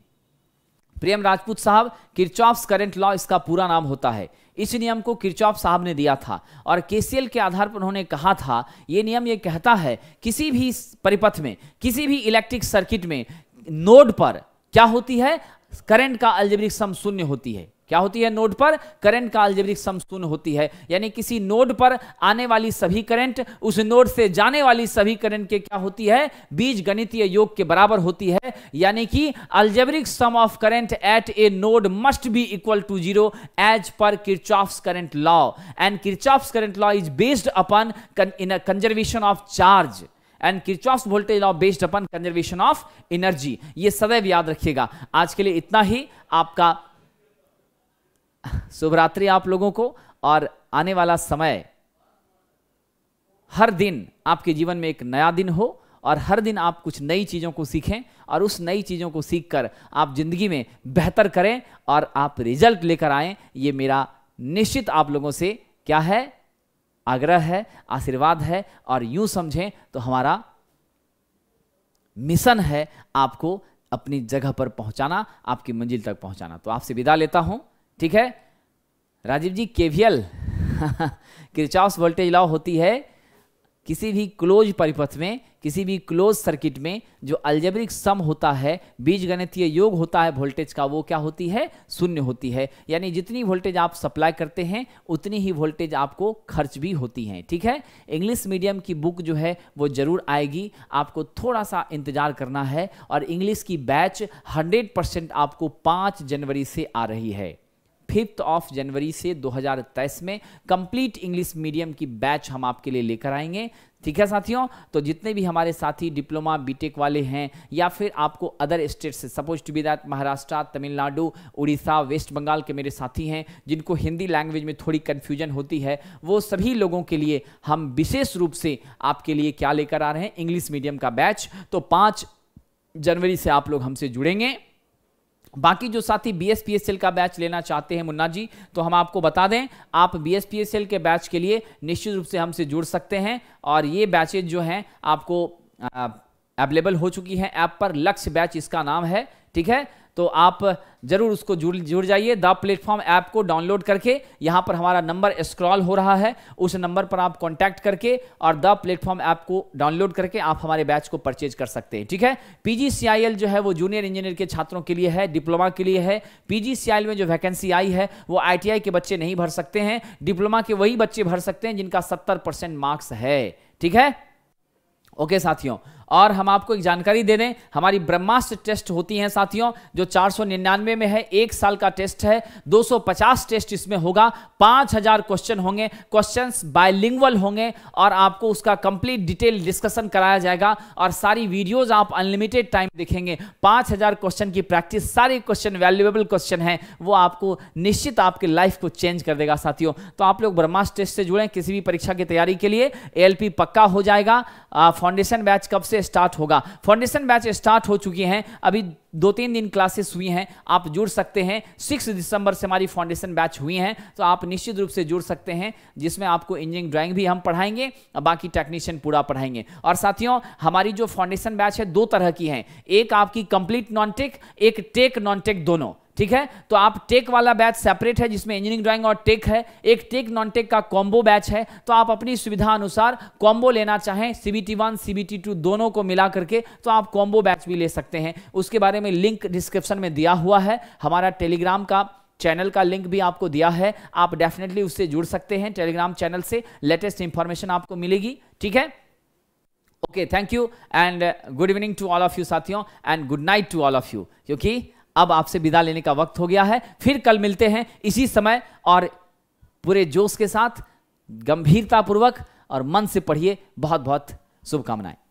[SPEAKER 1] प्रियम राजपूत साहब किरचॉफ्स करेंट लॉ इसका पूरा नाम होता है इस नियम को किरचॉफ साहब ने दिया था और केसीएल के आधार पर उन्होंने कहा था ये नियम ये कहता है किसी भी परिपथ में किसी भी इलेक्ट्रिक सर्किट में नोड पर क्या होती है करंट का अल्जेब्रिक सम शून्य होती है क्या होती है नोड पर करंट का अल्जेब्रिक सम शून्य होती है यानी किसी नोड पर आने वाली सभी करंट उस नोड से जाने वाली सभी करंट के क्या होती है बीज गणितीय योग के बराबर होती है यानी कि algebraic sum of current at a node must be equal to zero as पर Kirchhoff's current law and Kirchhoff's current law is based upon in conservation of charge and Kirchhoff's voltage law based upon conservation of energy ये सदैव याद रखिएगा आज के लिए इतना ही आपका शुभरात्रि आप लोगों को और आने वाला समय हर दिन आपके जीवन में एक नया दिन हो और हर दिन आप कुछ नई चीज़ों को सीखें और उस नई चीज़ों को सीखकर आप ज़िंदगी में बेहतर करें और आप रिजल्ट लेकर आएं ये मेरा निश्चित आप लोगों से क्या है आग्रह है आशीर्वाद है और यूं समझें तो हमारा मिशन है आपको अपनी जगह पर पहुंचाना आपकी मंजिल तक पहुंचाना तो आपसे विदा लेता हूं ठीक है Rajiv ji KVL [LAUGHS] Kirchhoff's voltage law होती है किसी भी क्लोज परिपथ में किसी भी क्लोज सर्किट में जो अल्जेब्रिक सम होता है बीज गणितीय योग होता है वोल्टेज का वो क्या होती है शून्य होती है यानी जितनी वोल्टेज आप सप्लाई करते हैं उतनी ही वोल्टेज आपको खर्च भी होती है ठीक है इंग्लिश मीडियम की बुक जो है वो जरूर आएगी आपको थोड़ा सा इंतजार करना है और इंग्लिश की बैच हंड्रेड आपको पाँच जनवरी से आ रही है फिफ्थ ऑफ जनवरी से 2023 में कंप्लीट इंग्लिश मीडियम की बैच हम आपके लिए लेकर आएंगे ठीक है साथियों तो जितने भी हमारे साथी डिप्लोमा बीटेक वाले हैं या फिर आपको अदर स्टेट से suppose to be that Maharashtra Tamil Nadu Orissa West Bengal के मेरे साथी हैं जिनको हिंदी लैंग्वेज में थोड़ी कन्फ्यूजन होती है वो सभी लोगों के लिए हम विशेष रूप से आपके लिए क्या लेकर आ रहे हैं इंग्लिश मीडियम का बैच तो पाँच जनवरी से आप लोग हमसे जुड़ेंगे बाकी जो साथी B S P S L का बैच लेना चाहते हैं मुन्ना जी तो हम आपको बता दें आप B S P S L के बैच के लिए निश्चित रूप से हमसे जुड़ सकते हैं और ये बैचेज जो हैं आपको अवेलेबल हो चुकी हैं ऐप पर लक्ष्य बैच इसका नाम है ठीक है तो आप जरूर उसको जुड़ जुड़ जाइए द प्लेटफॉर्म ऐप को डाउनलोड करके यहाँ पर हमारा नंबर स्क्रॉल हो रहा है उस नंबर पर आप कांटेक्ट करके और द प्लेटफॉर्म ऐप को डाउनलोड करके आप हमारे बैच को परचेज कर सकते हैं ठीक है पीजीसीआईएल जो है वो जूनियर इंजीनियर के छात्रों के लिए है डिप्लोमा के लिए है पीजीसीआईएल में जो वैकेंसी आई है वो आईटीआई के बच्चे नहीं भर सकते हैं डिप्लोमा के वही बच्चे भर सकते हैं जिनका सत्तर मार्क्स है ठीक है ओके साथियों और हम आपको एक जानकारी दे दें हमारी ब्रह्मास्त्र टेस्ट होती हैं साथियों जो 499 में है एक साल का टेस्ट है 250 टेस्ट इसमें होगा 5000 क्वेश्चन होंगे क्वेश्चंस बायलिंगुअल होंगे और आपको उसका कंप्लीट डिटेल डिस्कशन कराया जाएगा और सारी वीडियोज आप अनलिमिटेड टाइम देखेंगे हजार क्वेश्चन की प्रैक्टिस सारे क्वेश्चन वैल्यूएबल क्वेश्चन है वो आपको निश्चित आपके लाइफ को चेंज कर देगा साथियों तो आप लोग ब्रह्मास्ट टेस्ट से जुड़े किसी भी परीक्षा की तैयारी के लिए एएलपी पक्का हो जाएगा फाउंडेशन बैच कब से स्टार्ट होगा फाउंडेशन बैच स्टार्ट हो चुकी हैं अभी दो तीन दिन क्लासेस हुई हैं आप जुड़ सकते हैं सिक्स दिसंबर से हमारी फाउंडेशन बैच हुई हैं तो आप निश्चित रूप से जुड़ सकते हैं जिसमें आपको इंजीनियरिंग ड्राइंग भी हम पढ़ाएंगे और बाकी टेक्नीशियन पूरा पढ़ाएंगे और साथियों हमारी जो फाउंडेशन बैच है दो तरह की है एक आपकी कंप्लीट नॉन टेक एक टेक नॉन टेक दोनों ठीक है तो आप टेक वाला बैच सेपरेट है जिसमें इंजीनियरिंग ड्राइंग और टेक है एक टेक नॉन टेक का कॉम्बो बैच है तो आप अपनी सुविधा अनुसार कॉम्बो लेना चाहें सीबीटी वन सीबीटी टू दोनों को मिला करके तो आप कॉम्बो बैच भी ले सकते हैं उसके बारे में लिंक डिस्क्रिप्शन में दिया हुआ है हमारा टेलीग्राम का चैनल का लिंक भी आपको दिया है आप डेफिनेटली उससे जुड़ सकते हैं टेलीग्राम चैनल से लेटेस्ट इंफॉर्मेशन आपको मिलेगी ठीक है okay thank you and good evening to all of you साथियों and good night to all of you क्योंकि अब आपसे विदा लेने का वक्त हो गया है फिर कल मिलते हैं इसी समय और पूरे जोश के साथ गंभीरतापूर्वक और मन से पढ़िए बहुत बहुत शुभकामनाएं